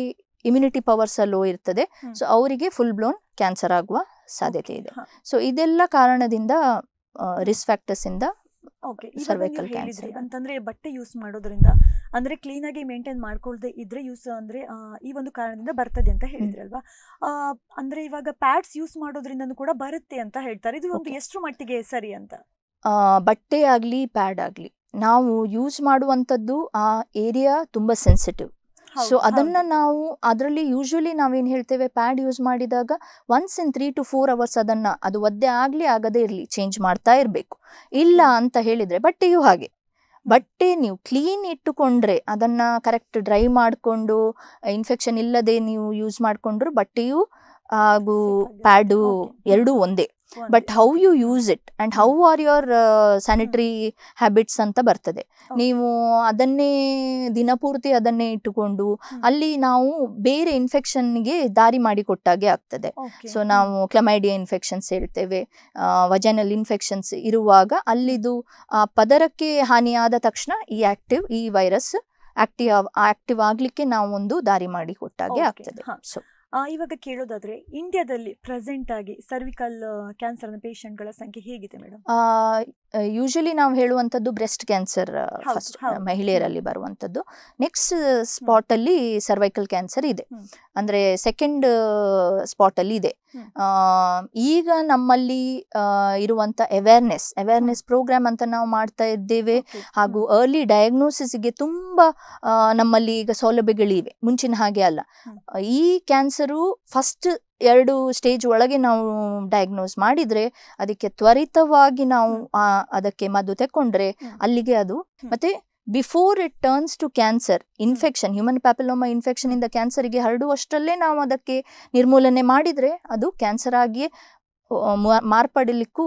ಇಮ್ಯುನಿಟಿ ಪವರ್ಸ್ ಲೋ ಇರ್ತದೆ ಸೊ ಅವರಿಗೆ ಫುಲ್ ಬ್ಲೋನ್ ಕ್ಯಾನ್ಸರ್ ಆಗುವ ಸಾಧ್ಯತೆ ಇದೆ ಸೊ ಇದೆಲ್ಲ ಕಾರಣದಿಂದ ರಿಸ್ಕ್ ಫ್ಯಾಕ್ಟರ್ಸ್ ಇಂದ ಸರ್ವೈಕಲ್ ಕ್ಯಾನ್ಸರ್ ಅಂತಂದ್ರೆ ಬಟ್ಟೆ ಯೂಸ್ ಮಾಡೋದ್ರಿಂದ ಅಂದ್ರೆ ಕ್ಲೀನ್ ಆಗಿ ಮೇಂಟೈನ್ ಮಾಡ್ಕೊಳ್ದೆ ಇದ್ರೆ ಯೂಸ್ ಅಂದ್ರೆ ಈ ಒಂದು ಕಾರಣದಿಂದ ಬರ್ತದೆ ಅಂತ ಹೇಳಿದ್ರಲ್ವಾ ಅಂದ್ರೆ ಇವಾಗ ಪ್ಯಾಡ್ಸ್ ಯೂಸ್ ಮಾಡೋದ್ರಿಂದ ಕೂಡ ಬರುತ್ತೆ ಅಂತ ಹೇಳ್ತಾರೆ ಇದು ಒಂದು ಎಷ್ಟು ಮಟ್ಟಿಗೆ ಸರಿ ಅಂತ ಬಟ್ಟೆ ಆಗಲಿ ಪ್ಯಾಡ್ ಆಗಲಿ ನಾವು ಯೂಸ್ ಮಾಡುವಂಥದ್ದು ಆ ಏರಿಯಾ ತುಂಬಾ ಸೆನ್ಸಿಟಿವ್ ಸೊ ಅದನ್ನ ನಾವು ಅದರಲ್ಲಿ ಯೂಶಲಿ ನಾವೇನು ಹೇಳ್ತೇವೆ ಪ್ಯಾಡ್ ಯೂಸ್ ಮಾಡಿದಾಗ once in three to four hours ಅದನ್ನ ಅದು ಒದ್ದೆ ಆಗಲಿ ಆಗದೇ ಇರಲಿ ಚೇಂಜ್ ಮಾಡ್ತಾ ಇರಬೇಕು ಇಲ್ಲ ಅಂತ ಹೇಳಿದ್ರೆ ಬಟ್ಟೆಯು ಹಾಗೆ ಬಟ್ಟೆ ನೀವು ಕ್ಲೀನ್ ಇಟ್ಟುಕೊಂಡ್ರೆ ಅದನ್ನ ಕರೆಕ್ಟ್ ಡ್ರೈ ಮಾಡಿಕೊಂಡು ಇನ್ಫೆಕ್ಷನ್ ಇಲ್ಲದೆ ನೀವು ಯೂಸ್ ಮಾಡಿಕೊಂಡ್ರು ಬಟ್ಟೆಯು ಹಾಗೂ ಪ್ಯಾಡು ಎರಡೂ ಒಂದೇ but how you use it and how are your sanitary habits ಅಂತ ಬರ್ತದೆ ನೀವು ಅದನ್ನೇ ದಿನಪೂರ್ತಿ ಅದನ್ನೇ ಇಟ್ಟುಕೊಂಡು ಅಲ್ಲಿ ನಾವು ಬೇರೆ ಇನ್ಫೆಕ್ಷನ್ಗೆ ದಾರಿ ಮಾಡಿಕೊಟ್ಟಾಗೆ ಆಗ್ತದೆ ಸೊ ನಾವು ಕ್ಲಮೈಡಿಯಾ ಇನ್ಫೆಕ್ಷನ್ಸ್ ಹೇಳ್ತೇವೆ ವಜನಲ್ ಇನ್ಫೆಕ್ಷನ್ಸ್ ಇರುವಾಗ ಅಲ್ಲಿದು ಪದರಕ್ಕೆ ಹಾನಿಯಾದ ತಕ್ಷಣ ಈ ಆಕ್ಟಿವ್ ಈ ವೈರಸ್ ಆಕ್ಟಿವ್ ಆಕ್ಟಿವ್ ಆಗ್ಲಿಕ್ಕೆ ಒಂದು ದಾರಿ ಮಾಡಿ ಕೊಟ್ಟಾಗೆ ಆಗ್ತದೆ ಸೊ ಇವಾಗ ಕೇಳೋದಾದ್ರೆ ಇಂಡಿಯಾದಲ್ಲಿ ಪ್ರೆಸೆಂಟ್ ಆಗಿ ಸರ್ವಿಕಲ್ ಕ್ಯಾನ್ಸರ್ ಪೇಷಂಟ್ಗಳ ಸಂಖ್ಯೆ ಹೇಗಿದೆ ಮೇಡಮ್ ಯೂಶಲಿ ನಾವು ಹೇಳುವಂಥದ್ದು ಬ್ರೆಸ್ಟ್ ಕ್ಯಾನ್ಸರ್ ಫಸ್ಟ್ ಮಹಿಳೆಯರಲ್ಲಿ ಬರುವಂಥದ್ದು ನೆಕ್ಸ್ಟ್ ಸ್ಪಾಟ್ ಅಲ್ಲಿ ಸರ್ವೈಕಲ್ ಕ್ಯಾನ್ಸರ್ ಇದೆ ಅಂದ್ರೆ ಸೆಕೆಂಡ್ ಸ್ಪಾಟ್ ಅಲ್ಲಿ ಇದೆ ಈಗ ನಮ್ಮಲ್ಲಿ ಇರುವಂತ ಅವೇರ್ನೆಸ್ ಅವೇರ್ನೆಸ್ ಪ್ರೋಗ್ರಾಮ್ ಅಂತ ನಾವು ಮಾಡ್ತಾ ಇದ್ದೇವೆ ಹಾಗೂ ಅರ್ಲಿ ಡಯಾಗ್ನೋಸಿಸ್ಗೆ ತುಂಬಾ ನಮ್ಮಲ್ಲಿ ಈಗ ಸೌಲಭ್ಯಗಳಿವೆ ಮುಂಚಿನ ಹಾಗೆ ಅಲ್ಲ ಈ ಕ್ಯಾನ್ಸರ್ ಕ್ಯಾನ್ಸರು ಫಸ್ಟ್ ಎರಡು ಸ್ಟೇಜ್ ಒಳಗೆ ನಾವು ಡಯಾಗ್ನೋಸ್ ಮಾಡಿದ್ರೆ ಅದಕ್ಕೆ ತ್ವರಿತವಾಗಿ ನಾವು ಅದಕ್ಕೆ ಮದ್ದು ತಕೊಂಡ್ರೆ ಅಲ್ಲಿಗೆ ಅದು ಮತ್ತೆ before it turns to cancer infection human papilloma infection ಇಂದ ಕ್ಯಾನ್ಸರ್ಗೆ ಹರಡುವಷ್ಟರಲ್ಲೇ ನಾವು ಅದಕ್ಕೆ ನಿರ್ಮೂಲನೆ ಮಾಡಿದ್ರೆ ಅದು ಕ್ಯಾನ್ಸರ್ ಆಗಿಯೇ ಮಾರ್ಪಡಲಿಕ್ಕೂ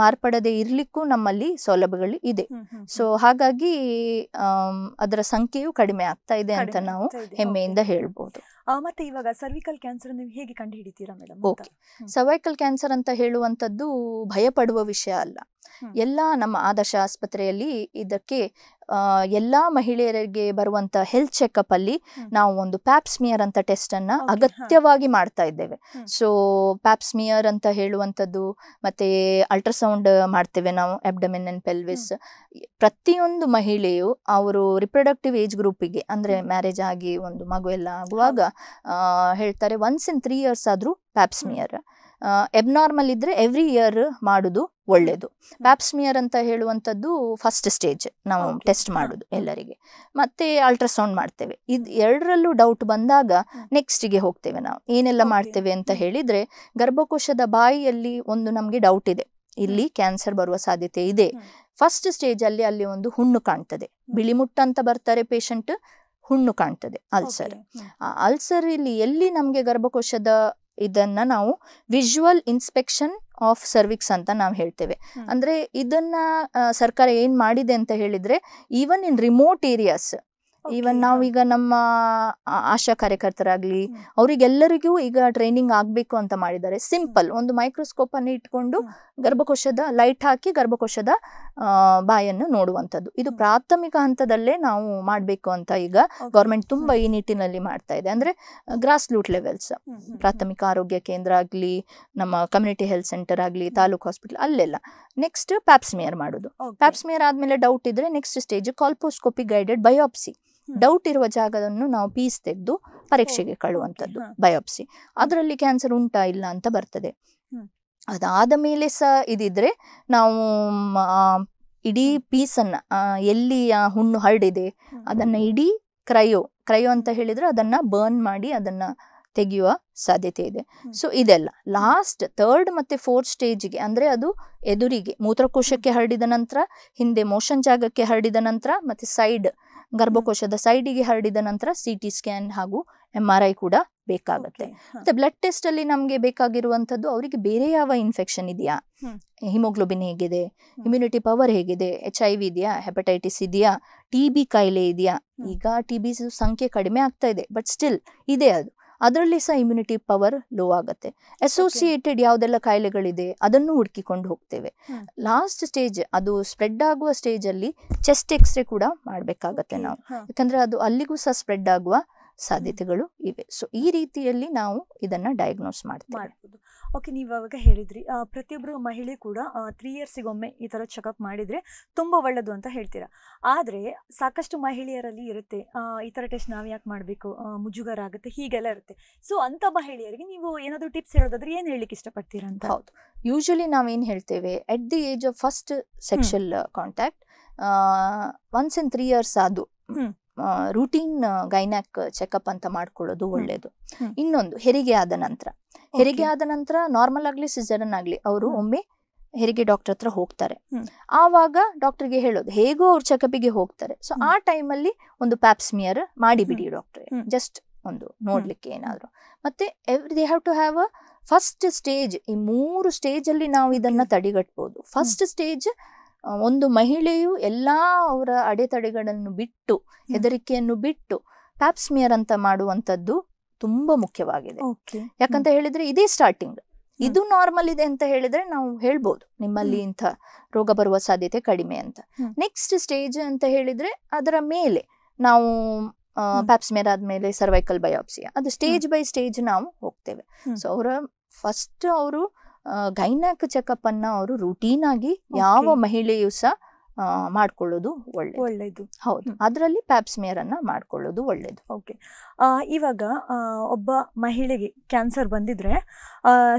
ಮಾರ್ಪಡದೆ ಇರ್ಲಿಕ್ಕೂ ನಮ್ಮಲ್ಲಿ ಸೌಲಭ್ಯಗಳು ಇದೆ ಸೊ ಹಾಗಾಗಿ ಅದರ ಸಂಖ್ಯೆಯು ಕಡಿಮೆ ಆಗ್ತಾ ಇದೆ ಅಂತ ನಾವು ಹೆಮ್ಮೆಯಿಂದ ಹೇಳ್ಬೋದು ಮತ್ತೆ ಇವಾಗ ಸರ್ವಿಕಲ್ ಕ್ಯಾನ್ಸರ್ ನೀವು ಹೇಗೆ ಕಂಡು ಹಿಡಿತೀರಾ ಮೇಡಮ್ ಸರ್ವೈಕಲ್ ಕ್ಯಾನ್ಸರ್ ಅಂತ ಹೇಳುವಂತದ್ದು ಭಯಪಡುವ ವಿಷಯ ಅಲ್ಲ ಎಲ್ಲ ನಮ್ಮ ಆದರ್ಶ ಆಸ್ಪತ್ರೆಯಲ್ಲಿ ಇದಕ್ಕೆ ಎಲ್ಲ ಮಹಿಳೆಯರಿಗೆ ಬರುವಂತ ಹೆಲ್ತ್ ಚೆಕಪ್ ಅಲ್ಲಿ ನಾವು ಒಂದು ಪ್ಯಾಪ್ಸ್ಮಿಯರ್ ಅಂತ ಟೆಸ್ಟ್ ಅನ್ನ ಅಗತ್ಯವಾಗಿ ಮಾಡ್ತಾ ಇದ್ದೇವೆ ಸೊ ಪ್ಯಾಪ್ಸ್ಮಿಯರ್ ಅಂತ ಹೇಳುವಂಥದ್ದು ಮತ್ತೆ ಅಲ್ಟ್ರಾಸೌಂಡ್ ಮಾಡ್ತೇವೆ ನಾವು ಅಬ್ಡಮಿನ್ ಅಂಡ್ ಪೆಲ್ವಿಸ್ ಪ್ರತಿಯೊಂದು ಮಹಿಳೆಯು ಅವರು ರಿಪ್ರೊಡಕ್ಟಿವ್ ಏಜ್ ಗ್ರೂಪಿಗೆ ಅಂದ್ರೆ ಮ್ಯಾರೇಜ್ ಆಗಿ ಒಂದು ಮಗು ಎಲ್ಲ ಆಗುವಾಗ ಹೇಳ್ತಾರೆ ಒನ್ಸ್ ಇನ್ ತ್ರೀ ಇಯರ್ಸ್ ಆದ್ರೂ ಪ್ಯಾಪ್ಸ್ಮಿಯರ್ ಎಬ್ನಾರ್ಮಲ್ ಇದ್ರೆ ಎವ್ರಿ ಇಯರ್ ಮಾಡೋದು ಒಳ್ಳೇದು ಬ್ಯಾಪ್ಸ್ಮಿಯರ್ ಅಂತ ಹೇಳುವಂಥದ್ದು ಫಸ್ಟ್ ಸ್ಟೇಜ್ ನಾವು ಟೆಸ್ಟ್ ಮಾಡುದು ಎಲ್ಲರಿಗೆ ಮತ್ತೆ ಅಲ್ಟ್ರಾಸೌಂಡ್ ಮಾಡ್ತೇವೆ ಇದು ಎರಡರಲ್ಲೂ ಡೌಟ್ ಬಂದಾಗ ನೆಕ್ಸ್ಟಿಗೆ ಹೋಗ್ತೇವೆ ನಾವು ಏನೆಲ್ಲ ಮಾಡ್ತೇವೆ ಅಂತ ಹೇಳಿದ್ರೆ ಗರ್ಭಕೋಶದ ಬಾಯಿಯಲ್ಲಿ ಒಂದು ನಮಗೆ ಡೌಟ್ ಇದೆ ಇಲ್ಲಿ ಕ್ಯಾನ್ಸರ್ ಬರುವ ಸಾಧ್ಯತೆ ಇದೆ ಫಸ್ಟ್ ಸ್ಟೇಜಲ್ಲಿ ಅಲ್ಲಿ ಒಂದು ಹುಣ್ಣು ಕಾಣ್ತದೆ ಬಿಳಿಮುಟ್ಟ ಅಂತ ಬರ್ತಾರೆ ಪೇಷಂಟ್ ಹುಣ್ಣು ಕಾಣ್ತದೆ ಅಲ್ಸರ್ ಅಲ್ಸರ್ ಇಲ್ಲಿ ಎಲ್ಲಿ ನಮಗೆ ಗರ್ಭಕೋಶದ ಇದನ್ನ ನಾವು ವಿಜುವಲ್ ಇನ್ಸ್ಪೆಕ್ಷನ್ ಆಫ್ ಸರ್ವಿಕ್ಸ್ ಅಂತ ನಾವು ಹೇಳ್ತೇವೆ ಅಂದ್ರೆ ಇದನ್ನ ಸರ್ಕಾರ ಏನ್ ಮಾಡಿದೆ ಅಂತ ಹೇಳಿದ್ರೆ even in remote areas even ನಾವೀಗ ನಮ್ಮ ಆಶಾ ಕಾರ್ಯಕರ್ತರಾಗ್ಲಿ ಅವರಿಗೆಲ್ಲರಿಗೂ ಈಗ ಟ್ರೈನಿಂಗ್ ಆಗ್ಬೇಕು ಅಂತ ಮಾಡಿದ್ದಾರೆ ಸಿಂಪಲ್ ಒಂದು ಮೈಕ್ರೋಸ್ಕೋಪ್ ಅನ್ನು ಇಟ್ಕೊಂಡು ಗರ್ಭಕೋಶದ ಲೈಟ್ ಹಾಕಿ ಗರ್ಭಕೋಶದ ಬಾಯನ್ನು ನೋಡುವಂಥದ್ದು ಇದು ಪ್ರಾಥಮಿಕ ಹಂತದಲ್ಲೇ ನಾವು ಮಾಡಬೇಕು ಅಂತ ಈಗ ಗೌರ್ಮೆಂಟ್ ತುಂಬಾ ಈ ನಿಟ್ಟಿನಲ್ಲಿ ಮಾಡ್ತಾ ಇದೆ ಅಂದ್ರೆ ಗ್ರಾಸ್ ರೂಟ್ ಲೆವೆಲ್ಸ್ ಪ್ರಾಥಮಿಕ ಆರೋಗ್ಯ ಕೇಂದ್ರ ಆಗ್ಲಿ ನಮ್ಮ ಕಮ್ಯುನಿಟಿ ಹೆಲ್ತ್ ಸೆಂಟರ್ ಆಗ್ಲಿ ತಾಲೂಕ್ ಹಾಸ್ಪಿಟಲ್ ಅಲ್ಲೆಲ್ಲ ನೆಕ್ಸ್ಟ್ ಪ್ಯಾಪ್ಸ್ಮಿಯರ್ ಮಾಡೋದು ಪ್ಯಾಪ್ಸ್ಮಿಯರ್ ಆದ್ಮೇಲೆ ಡೌಟ್ ಇದ್ರೆ next stage colposcopy guided biopsy doubt ಇರುವ ಜಾಗವನ್ನು ನಾವು ಪೀಸ್ ತೆಗೆದು ಪರೀಕ್ಷೆಗೆ ಕಳುವಂಥದ್ದು ಬಯೋಪ್ಸಿ ಅದರಲ್ಲಿ ಕ್ಯಾನ್ಸರ್ ಉಂಟಾ ಇಲ್ಲ ಅಂತ ಬರ್ತದೆ ಅದಾದ ಮೇಲೆ ಸಹ ಇದಿದ್ರೆ ನಾವು ಇಡೀ ಪೀಸನ್ನು ಎಲ್ಲಿ ಹುಣ್ಣು ಹರಡಿದೆ ಅದನ್ನು ಇಡೀ ಕ್ರಯೋ ಕ್ರಯೋ ಅಂತ ಹೇಳಿದ್ರೆ ಅದನ್ನು ಬರ್ನ್ ಮಾಡಿ ಅದನ್ನು ತೆಗೆಯುವ ಸಾಧ್ಯತೆ ಇದೆ ಸೊ ಇದೆಲ್ಲ ಲಾಸ್ಟ್ ಥರ್ಡ್ ಮತ್ತು ಫೋರ್ತ್ ಸ್ಟೇಜ್ಗೆ ಅಂದರೆ ಅದು ಎದುರಿಗೆ ಮೂತ್ರಕೋಶಕ್ಕೆ ಹರಡಿದ ನಂತರ ಹಿಂದೆ ಮೋಷನ್ ಜಾಗಕ್ಕೆ ಹರಡಿದ ನಂತರ ಮತ್ತು ಸೈಡ್ ಗರ್ಭಕೋಶದ ಸೈಡಿಗೆ ಹರಡಿದ ನಂತರ ಸಿ ಟಿ ಸ್ಕ್ಯಾನ್ ಹಾಗೂ ಎಂ ಆರ್ ಐ ಕೂಡ ಬೇಕಾಗುತ್ತೆ ಮತ್ತೆ ಬ್ಲಡ್ ಟೆಸ್ಟ್ ಅಲ್ಲಿ ನಮಗೆ ಬೇಕಾಗಿರುವಂತದ್ದು ಅವರಿಗೆ ಬೇರೆ ಯಾವ ಇನ್ಫೆಕ್ಷನ್ ಇದೆಯಾ ಹಿಮೋಗ್ಲೋಬಿನ್ ಹೇಗಿದೆ ಇಮ್ಯುನಿಟಿ ಪವರ್ ಹೇಗಿದೆ ಎಚ್ ಐ ವಿ ಇದೆಯಾ ಹೆಪಟೈಟಿಸ್ ಇದೆಯಾ ಟಿ ಬಿ ಕಾಯಿಲೆ ಇದೆಯಾ ಈಗ ಟಿ ಬಿ ಸಂಖ್ಯೆ ಕಡಿಮೆ ಆಗ್ತಾ ಇದೆ ಬಟ್ ಸ್ಟಿಲ್ ಇದೆ ಅದು ಅದರಲ್ಲಿ ಸಹ ಇಮ್ಯುನಿಟಿ ಪವರ್ ಲೋ ಆಗುತ್ತೆ ಅಸೋಸಿಯೇಟೆಡ್ ಯಾವುದೆಲ್ಲ ಕಾಯಿಲೆಗಳಿದೆ ಅದನ್ನು ಹುಡುಕಿಕೊಂಡು ಹೋಗ್ತೇವೆ ಲಾಸ್ಟ್ ಸ್ಟೇಜ್ ಅದು ಸ್ಪ್ರೆಡ್ ಆಗುವ ಅಲ್ಲಿ ಚೆಸ್ಟ್ ಎಕ್ಸ್ರೇ ಕೂಡ ಮಾಡಬೇಕಾಗತ್ತೆ ನಾವು ಯಾಕಂದ್ರೆ ಅದು ಅಲ್ಲಿಗೂ ಸಹ ಸ್ಪ್ರೆಡ್ ಆಗುವ ಸಾಧ್ಯತೆಗಳು ಇವೆ ಸೊ ಈ ರೀತಿಯಲ್ಲಿ ನಾವು ಇದನ್ನ ಡಯಾಗ್ನೋಸ್ ಮಾಡ್ತೀವಿ ಮಾಡ್ಬೋದು ಓಕೆ ನೀವು ಅವಾಗ ಹೇಳಿದ್ರಿ ಪ್ರತಿಯೊಬ್ಬರು ಮಹಿಳೆ ಕೂಡ ತ್ರೀ ಇಯರ್ಸಿಗೊಮ್ಮೆ ಈ ಥರ ಚೆಕಪ್ ಮಾಡಿದರೆ ತುಂಬ ಒಳ್ಳೆಯದು ಅಂತ ಹೇಳ್ತೀರಾ ಆದರೆ ಸಾಕಷ್ಟು ಮಹಿಳೆಯರಲ್ಲಿ ಇರುತ್ತೆ ಈ ಥರ ಟೆಸ್ಟ್ ನಾವು ಯಾಕೆ ಮಾಡಬೇಕು ಮುಜುಗರ ಆಗುತ್ತೆ ಹೀಗೆಲ್ಲ ಇರುತ್ತೆ ಸೊ ಅಂಥ ಮಹಿಳೆಯರಿಗೆ ನೀವು ಏನಾದರೂ ಟಿಪ್ಸ್ ಹೇಳೋದಾದ್ರೆ ಏನು ಹೇಳಲಿಕ್ಕೆ ಇಷ್ಟಪಡ್ತೀರಾ ಅಂತ ಹೌದು ಯೂಶಲಿ ನಾವೇನು ಹೇಳ್ತೇವೆ at the age of first sexual contact once in three years ಅದು ರೂಟೀನ್ ಗೈನಾಕ್ ಚೆಕಪ್ ಅಂತ ಮಾಡ್ಕೊಳ್ಳೋದು ಒಳ್ಳೇದು ಇನ್ನೊಂದು ಹೆರಿಗೆ ಆದ ನಂತರ ಹೆರಿಗೆ ಆದ ನಂತರ ನಾರ್ಮಲ್ ಆಗ್ಲಿ ಸಿಸರನ್ ಆಗ್ಲಿ ಅವರು ಒಮ್ಮೆ ಹೆರಿಗೆ ಡಾಕ್ಟರ್ ಹತ್ರ ಹೋಗ್ತಾರೆ ಆವಾಗ ಡಾಕ್ಟರ್ಗೆ ಹೇಳೋದು ಹೇಗೋ ಅವ್ರು ಚೆಕಪ್ಗೆ ಹೋಗ್ತಾರೆ ಸೊ ಆ ಟೈಮಲ್ಲಿ ಒಂದು ಪ್ಯಾಪ್ಸ್ಮಿಯರ್ ಮಾಡಿಬಿಡಿ ಡಾಕ್ಟರ್ ಜಸ್ಟ್ ಒಂದು ನೋಡ್ಲಿಕ್ಕೆ ಏನಾದ್ರು ಮತ್ತೆ every they have to have a first stage ಈ ಮೂರು ಸ್ಟೇಜ್ ಅಲ್ಲಿ ನಾವು ಇದನ್ನ ತಡೆಗಟ್ಬಹುದು ಫಸ್ಟ್ ಸ್ಟೇಜ್ ಒಂದು ಮಹಿಳೆಯು ಎಲ್ಲಾ ಅವರ ಅಡೆತಡೆಗಳನ್ನು ಬಿಟ್ಟು ಹೆದರಿಕೆಯನ್ನು ಬಿಟ್ಟು ಪ್ಯಾಪ್ಸ್ಮಿಯರ್ ಅಂತ ಮಾಡುವಂಥದ್ದು ತುಂಬಾ ಮುಖ್ಯವಾಗಿದೆ ಯಾಕಂತ ಹೇಳಿದ್ರೆ ಇದೇ ಸ್ಟಾರ್ಟಿಂಗ್ ಇದು ನಾರ್ಮಲ್ ಇದೆ ಅಂತ ಹೇಳಿದ್ರೆ ನಾವು ಹೇಳ್ಬೋದು ನಿಮ್ಮಲ್ಲಿ ಇಂಥ ರೋಗ ಬರುವ ಸಾಧ್ಯತೆ ಕಡಿಮೆ ಅಂತ ನೆಕ್ಸ್ಟ್ ಸ್ಟೇಜ್ ಅಂತ ಹೇಳಿದ್ರೆ ಅದರ ಮೇಲೆ ನಾವು ಪ್ಯಾಪ್ಸ್ಮಿಯರ್ ಆದ್ಮೇಲೆ ಸರ್ವೈಕಲ್ ಬಯೋಪ್ಸಿ ಅದು ಸ್ಟೇಜ್ ಬೈ ಸ್ಟೇಜ್ ನಾವು ಹೋಗ್ತೇವೆ ಸೊ ಅವರ ಫಸ್ಟ್ ಅವರು ಗೈನಾಕ್ ಚೆಕಪ್ ಅನ್ನ ಅವರು ರುಟೀನ್ ಆಗಿ ಯಾವ ಮಹಿಳೆಯು ಸಹ ಮಾಡ್ಕೊಳ್ಳೋದು ಒಳ್ಳೆ ಒಳ್ಳೆಯದು ಹೌದು ಅದರಲ್ಲಿ ಪ್ಯಾಪ್ಸ್ಮಿಯರ್ ಅನ್ನ ಮಾಡ್ಕೊಳ್ಳೋದು ಒಳ್ಳೆಯದು ಓಕೆ ಇವಾಗ ಒಬ್ಬ ಮಹಿಳೆಗೆ ಕ್ಯಾನ್ಸರ್ ಬಂದಿದ್ರೆ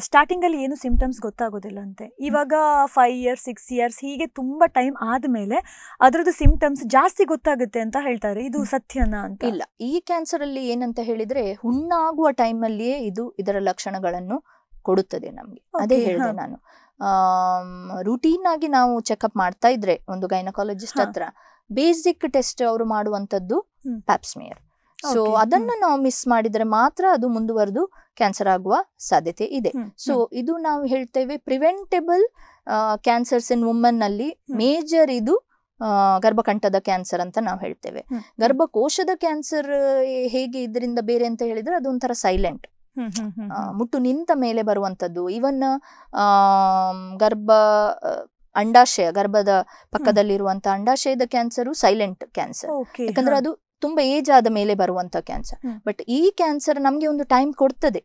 ಸ್ಟಾರ್ಟಿಂಗ್ ಅಲ್ಲಿ ಏನು ಸಿಂಪ್ಟಮ್ಸ್ ಗೊತ್ತಾಗೋದಿಲ್ಲ ಅಂತೆ ಇವಾಗ ಫೈವ್ ಇಯರ್ಸ್ ಸಿಕ್ಸ್ ಇಯರ್ಸ್ ಹೀಗೆ ತುಂಬಾ ಟೈಮ್ ಆದ್ಮೇಲೆ ಅದರದ್ದು ಸಿಂಪ್ಟಮ್ಸ್ ಜಾಸ್ತಿ ಗೊತ್ತಾಗುತ್ತೆ ಅಂತ ಹೇಳ್ತಾರೆ ಇದು ಸತ್ಯನಾ ಅಂತ ಇಲ್ಲ ಈ ಕ್ಯಾನ್ಸರ್ ಅಲ್ಲಿ ಏನಂತ ಹೇಳಿದ್ರೆ ಹುಣ್ಣಾಗುವ ಅಲ್ಲಿಯೇ ಇದು ಇದರ ಲಕ್ಷಣಗಳನ್ನು ಕೊಡುತ್ತದೆ ನಮಗೆ ಅದೇ ಹೇಳಿದೆ ನಾನು ರುಟೀನ್ ಆಗಿ ನಾವು ಚೆಕ್ಅಪ್ ಮಾಡ್ತಾ ಇದ್ರೆ ಒಂದು ಗೈನಕಾಲಜಿಸ್ಟ್ ಹತ್ರ ಬೇಸಿಕ್ ಟೆಸ್ಟ್ ಅವರು ಮಾಡುವಂತದ್ದು ಪ್ಯಾಪ್ಸ್ಮಿಯರ್ ಸೊ ಅದನ್ನ ನಾವು ಮಿಸ್ ಮಾಡಿದ್ರೆ ಮಾತ್ರ ಅದು ಮುಂದುವರೆದು ಕ್ಯಾನ್ಸರ್ ಆಗುವ ಸಾಧ್ಯತೆ ಇದೆ ಸೊ ಇದು ನಾವು ಹೇಳ್ತೇವೆ ಪ್ರಿವೆಂಟೆಬಲ್ ಕ್ಯಾನ್ಸರ್ಸ್ ಇನ್ ವುಮನ್ ನಲ್ಲಿ ಮೇಜರ್ ಇದು ಗರ್ಭಕಂಠದ ಕ್ಯಾನ್ಸರ್ ಅಂತ ನಾವು ಹೇಳ್ತೇವೆ ಗರ್ಭಕೋಶದ ಕ್ಯಾನ್ಸರ್ ಹೇಗೆ ಇದರಿಂದ ಬೇರೆ ಅಂತ ಹೇಳಿದ್ರೆ ಅದೊಂಥರ ಸೈಲೆಂಟ್ ಮುಟ್ಟು ನಿಂತ ಮೇಲೆ ಬರುವಂತದ್ದು ಇವನ್ ಗರ್ಭ ಅಂಡಾಶಯ ಗರ್ಭದ ಪಕ್ಕದಲ್ಲಿರುವಂತಹ ಅಂಡಾಶಯದ ಕ್ಯಾನ್ಸರ್ ಸೈಲೆಂಟ್ ಕ್ಯಾನ್ಸರ್ ಯಾಕಂದ್ರೆ ಅದು ತುಂಬಾ ಏಜ್ ಆದ ಮೇಲೆ ಬರುವಂತ ಕ್ಯಾನ್ಸರ್ ಬಟ್ ಈ ಕ್ಯಾನ್ಸರ್ ನಮ್ಗೆ ಒಂದು ಟೈಮ್ ಕೊಡ್ತದೆ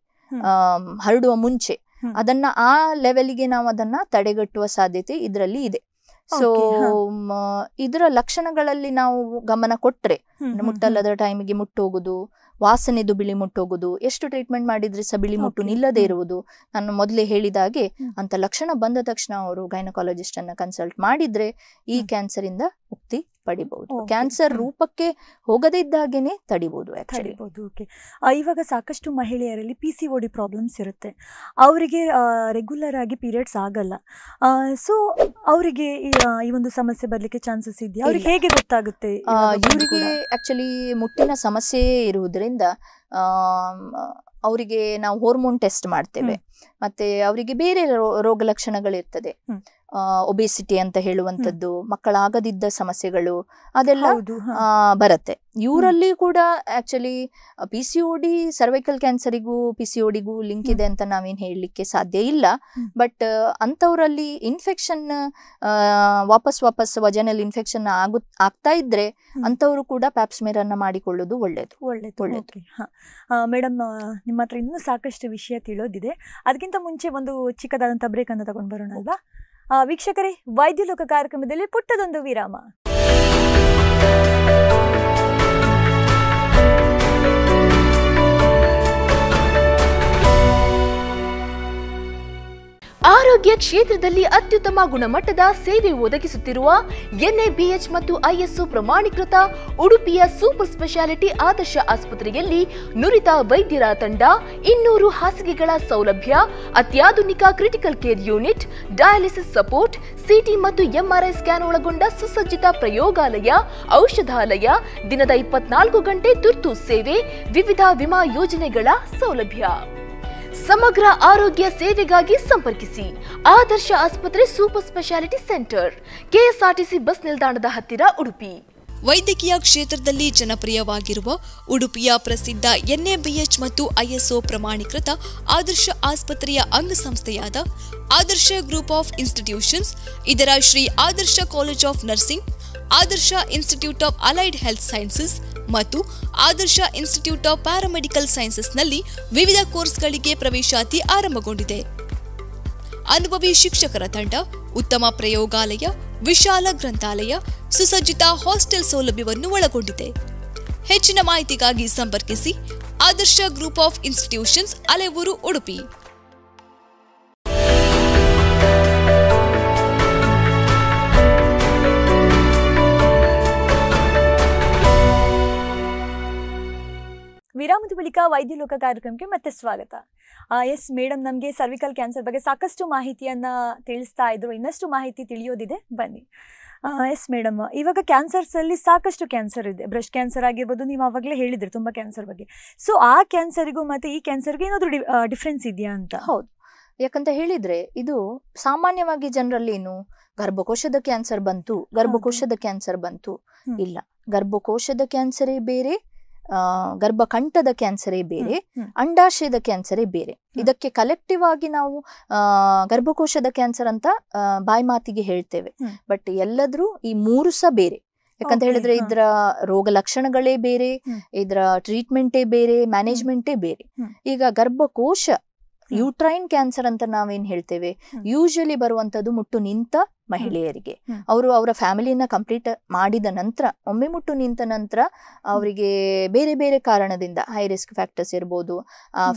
ಹರಡುವ ಮುಂಚೆ ಅದನ್ನ ಆ ಲೆವೆಲ್ಗೆ ನಾವು ಅದನ್ನ ತಡೆಗಟ್ಟುವ ಸಾಧ್ಯತೆ ಇದರಲ್ಲಿ ಇದೆ ಸೊ ಇದರ ಲಕ್ಷಣಗಳಲ್ಲಿ ನಾವು ಗಮನ ಕೊಟ್ರೆ ಮುಟ್ಟಲ್ಲದ ಟೈಮ್ಗೆ ಮುಟ್ಟೋಗುದು ವಾಸನೆದು ಬಿಳಿ ಹೋಗುದು ಎಷ್ಟು ಟ್ರೀಟ್ಮೆಂಟ್ ಮಾಡಿದ್ರೆ ಸಹ ಬಿಳಿ ಮುಟ್ಟು ನಿಲ್ಲದೇ ಇರುವುದು ನಾನು ಮೊದಲೇ ಹೇಳಿದ ಹಾಗೆ ಅಂತ ಲಕ್ಷಣ ಬಂದ ತಕ್ಷಣ ಅವರು ಗೈನಕಾಲಜಿಸ್ಟ್ ಅನ್ನ ಕನ್ಸಲ್ಟ್ ಮಾಡಿದ್ರೆ ಈ ಕ್ಯಾನ್ಸರ್ ಇಂದ ಮುಕ್ತಿ ಪಡಿಬಹುದು ಕ್ಯಾನ್ಸರ್ ರೂಪಕ್ಕೆ ಹೋಗದೇ ಇದ್ದಾಗೇನೆ ತಡಿಬಹುದು ಇವಾಗ ಸಾಕಷ್ಟು ಮಹಿಳೆಯರಲ್ಲಿ ಪಿ ಸಿ ಓಡಿ ಪ್ರಾಬ್ಲಮ್ಸ್ ಇರುತ್ತೆ ಅವರಿಗೆ ರೆಗ್ಯುಲರ್ ಆಗಿ ಪೀರಿಯಡ್ಸ್ ಆಗಲ್ಲ ಸೊ ಅವರಿಗೆ ಈ ಒಂದು ಸಮಸ್ಯೆ ಬರ್ಲಿಕ್ಕೆ ಚಾನ್ಸಸ್ ಇದೆಯಾ ಅವ್ರಿಗೆ ಹೇಗೆ ಗೊತ್ತಾಗುತ್ತೆ ಇವರಿಗೆ ಆಕ್ಚುಲಿ ಮುಟ್ಟಿನ ಸಮಸ್ಯೆ ಇರುವುದರಿಂದ ಅವರಿಗೆ ನಾವು ಹಾರ್ಮೋನ್ ಟೆಸ್ಟ್ ಮಾಡ್ತೇವೆ ಮತ್ತೆ ಅವರಿಗೆ ಬೇರೆ ರೋಗ ಇರ್ತದೆ ಒಬೆಸಿಟಿ ಅಂತ ಹೇಳುವಂಥದ್ದು ಮಕ್ಕಳಾಗದಿದ್ದ ಸಮಸ್ಯೆಗಳು ಅದೆಲ್ಲ ಬರುತ್ತೆ ಇವರಲ್ಲಿ ಕೂಡ actually P C D cervical ಕ್ಯಾನ್ಸರಿಗೂ ಪಿ ಸಿ ಡಿಗೂ ಲಿಂಕ್ ಇದೆ ಅಂತ ನಾವೇನು ಹೇಳಲಿಕ್ಕೆ ಸಾಧ್ಯ ಇಲ್ಲ ಬಟ್ ಅಂಥವರಲ್ಲಿ ಇನ್ಫೆಕ್ಷನ್ ವಾಪಸ್ ವಾಪಸ್ ವಜನಲ್ಲಿ ಇನ್ಫೆಕ್ಷನ್ ಆಗು ಆಗ್ತಾ ಇದ್ರೆ ಅಂಥವರು ಕೂಡ ಪ್ಯಾಪ್ಸ್ಮೇರನ್ನು ಮಾಡಿಕೊಳ್ಳೋದು ಒಳ್ಳೇದು ಒಳ್ಳೇದು ಒಳ್ಳೇದು ಮೇಡಮ್ ನಿಮ್ಮ ಹತ್ರ ಇನ್ನೂ ಸಾಕಷ್ಟು ವಿಷಯ ತಿಳಿಯೋದಿದೆ ಅದಕ್ಕಿಂತ ಮುಂಚೆ ಒಂದು ಚಿಕ್ಕದಾದಂಥ ಬ್ರೇಕ್ ತಗೊಂಡು ಬರೋಣ ಅಲ್ವಾ ವೀಕ್ಷಕರೇ ವೈದ್ಯಲೋಕ ಕಾರ್ಯಕ್ರಮದಲ್ಲಿ ಪುಟ್ಟದೊಂದು ವಿರಾಮ ಆರೋಗ್ಯ ಕ್ಷೇತ್ರದಲ್ಲಿ ಅತ್ಯುತ್ತಮ ಗುಣಮಟ್ಟದ ಸೇವೆ ಒದಗಿಸುತ್ತಿರುವ ಎನ್ಎಬಿಎಚ್ ಮತ್ತು ಐಎಸ್ಒ ಪ್ರಮಾಣೀಕೃತ ಉಡುಪಿಯ ಸೂಪರ್ ಸ್ಪೆಷಾಲಿಟಿ ಆದರ್ಶ ಆಸ್ಪತ್ರೆಯಲ್ಲಿ ನುರಿತ ವೈದ್ಯರ ತಂಡ ಇನ್ನೂರು ಹಾಸಿಗೆಗಳ ಸೌಲಭ್ಯ ಅತ್ಯಾಧುನಿಕ critical care unit dialysis support CT ಮತ್ತು ಎಂಆರ್ಐ ಸ್ಕ್ಯಾನ್ ಒಳಗೊಂಡ ಸುಸಜ್ಜಿತ ಪ್ರಯೋಗಾಲಯ ಔಷಧಾಲಯ ದಿನದ ಇಪ್ಪತ್ನಾಲ್ಕು ಗಂಟೆ ತುರ್ತು ಸೇವೆ ವಿವಿಧ ವಿಮಾ ಯೋಜನೆಗಳ ಸೌಲಭ್ಯ ಸಮಗ್ರ ಆರೋಗ್ಯ ಸೇವೆಗಾಗಿ ಸಂಪರ್ಕಿಸಿ ಆದರ್ಶ ಆಸ್ಪತ್ರೆ super speciality centre KSRTC bus ನಿಲ್ದಾಣದ ಹತ್ತಿರ ಉಡುಪಿ ವೈದ್ಯಕೀಯ ಕ್ಷೇತ್ರದಲ್ಲಿ ಜನಪ್ರಿಯವಾಗಿರುವ ಉಡುಪಿಯ ಪ್ರಸಿದ್ಧ ಎನ್ಎಬಿಎಚ್ ಮತ್ತು ಐಎಸ್ಒ ಪ್ರಮಾಣೀಕೃತ ಆದರ್ಶ ಆಸ್ಪತ್ರೆಯ ಅಂಗಸಂಸ್ಥೆಯಾದ ಆದರ್ಶ ಗ್ರೂಪ್ ಆಫ್ ಇನ್ಸ್ಟಿಟ್ಯೂಷನ್ಸ್ ಇದರ Shri Adarsha college of nursing Adarsha institute of allied health sciences ಮತ್ತು ಆದರ್ಶ ಇನ್ಸ್ಟಿಟ್ಯೂಟ್ ಆಫ್ ಪ್ಯಾರಾಮೆಡಿಕಲ್ ಸೈನ್ಸಸ್ನಲ್ಲಿ ವಿವಿಧ ಕೋರ್ಸ್ಗಳಿಗೆ ಪ್ರವೇಶಾತಿ ಆರಂಭಗೊಂಡಿದೆ ಅನುಭವಿ ಶಿಕ್ಷಕರ ತಂಡ ಉತ್ತಮ ಪ್ರಯೋಗಾಲಯ ವಿಶಾಲ ಗ್ರಂಥಾಲಯ ಸುಸಜ್ಜಿತ ಹಾಸ್ಟೆಲ್ ಸೌಲಭ್ಯವನ್ನು ಒಳಗೊಂಡಿದೆ ಹೆಚ್ಚಿನ ಮಾಹಿತಿಗಾಗಿ ಸಂಪರ್ಕಿಸಿ Adarsha group of institutions Alevoor Udupi ವಿರಾಮದ ಬಳಿಕ ವೈದ್ಯ ಲೋಕ ಕಾರ್ಯಕ್ರಮಕ್ಕೆ ಮತ್ತೆ ಸ್ವಾಗತ ಎಸ್ ಮೇಡಮ್ ನಮಗೆ ಸರ್ವಿಕಲ್ ಕ್ಯಾನ್ಸರ್ ಬಗ್ಗೆ ಸಾಕಷ್ಟು ಮಾಹಿತಿಯನ್ನು ತಿಳಿಸ್ತಾ ಇದ್ರು ಇನ್ನಷ್ಟು ಮಾಹಿತಿ ತಿಳಿಯೋದಿದೆ ಬನ್ನಿ ಎಸ್ ಮೇಡಮ್ ಇವಾಗ ಕ್ಯಾನ್ಸರ್ಸಲ್ಲಿ ಸಾಕಷ್ಟು ಕ್ಯಾನ್ಸರ್ ಇದೆ ಬ್ರೆಸ್ಟ್ ಕ್ಯಾನ್ಸರ್ ಆಗಿರ್ಬೋದು ನೀವು ಆವಾಗಲೇ ಹೇಳಿದ್ರಿ ತುಂಬ ಕ್ಯಾನ್ಸರ್ ಬಗ್ಗೆ ಸೊ ಆ ಕ್ಯಾನ್ಸರ್ಗೂ ಮತ್ತು ಈ ಕ್ಯಾನ್ಸರ್ಗೂ ಏನಾದರೂ ಡಿಫ್ರೆನ್ಸ್ ಇದೆಯಾ ಅಂತ ಹೌದು ಯಾಕಂತ ಹೇಳಿದ್ರೆ ಇದು ಸಾಮಾನ್ಯವಾಗಿ ಜನರಲ್ಲಿ ಏನು ಗರ್ಭಕೋಶದ ಕ್ಯಾನ್ಸರ್ ಬಂತು ಗರ್ಭಕೋಶದ ಕ್ಯಾನ್ಸರ್ ಬಂತು ಇಲ್ಲ ಗರ್ಭಕೋಶದ ಕ್ಯಾನ್ಸರೇ ಬೇರೆ ಗರ್ಭಕಂಠದ ಕ್ಯಾನ್ಸರೇ ಬೇರೆ ಅಂಡಾಶಯದ ಕ್ಯಾನ್ಸರೇ ಬೇರೆ ಇದಕ್ಕೆ ಕಲೆಕ್ಟಿವ್ ಆಗಿ ನಾವು ಗರ್ಭಕೋಶದ ಕ್ಯಾನ್ಸರ್ ಅಂತ ಬಾಯಿ ಮಾತಿಗೆ ಹೇಳ್ತೇವೆ ಬಟ್ ಎಲ್ಲದ್ರೂ ಈ ಮೂರು ಸಹ ಬೇರೆ ಯಾಕಂತ ಹೇಳಿದ್ರೆ ಇದರ ರೋಗ ಲಕ್ಷಣಗಳೇ ಬೇರೆ ಇದರ ಟ್ರೀಟ್ಮೆಂಟೇ ಬೇರೆ ಮ್ಯಾನೇಜ್ಮೆಂಟೇ ಬೇರೆ ಈಗ ಗರ್ಭಕೋಶ ಯೂಟ್ರೈನ್ ಕ್ಯಾನ್ಸರ್ ಅಂತ ನಾವೇನ್ ಹೇಳ್ತೇವೆ ಯೂಶಲಿ ಬರುವಂತದ್ದು ಮುಟ್ಟು ನಿಂತ ಮಹಿಳೆಯರಿಗೆ ಅವರು ಅವರ ಫ್ಯಾಮಿಲಿನ ಕಂಪ್ಲೀಟ್ ಮಾಡಿದ ನಂತರ ಒಮ್ಮೆ ಮುಟ್ಟು ನಿಂತ ನಂತರ ಅವರಿಗೆ ಬೇರೆ ಬೇರೆ ಕಾರಣದಿಂದ ಹೈ ರಿಸ್ಕ್ ಫ್ಯಾಕ್ಟರ್ಸ್ ಇರ್ಬೋದು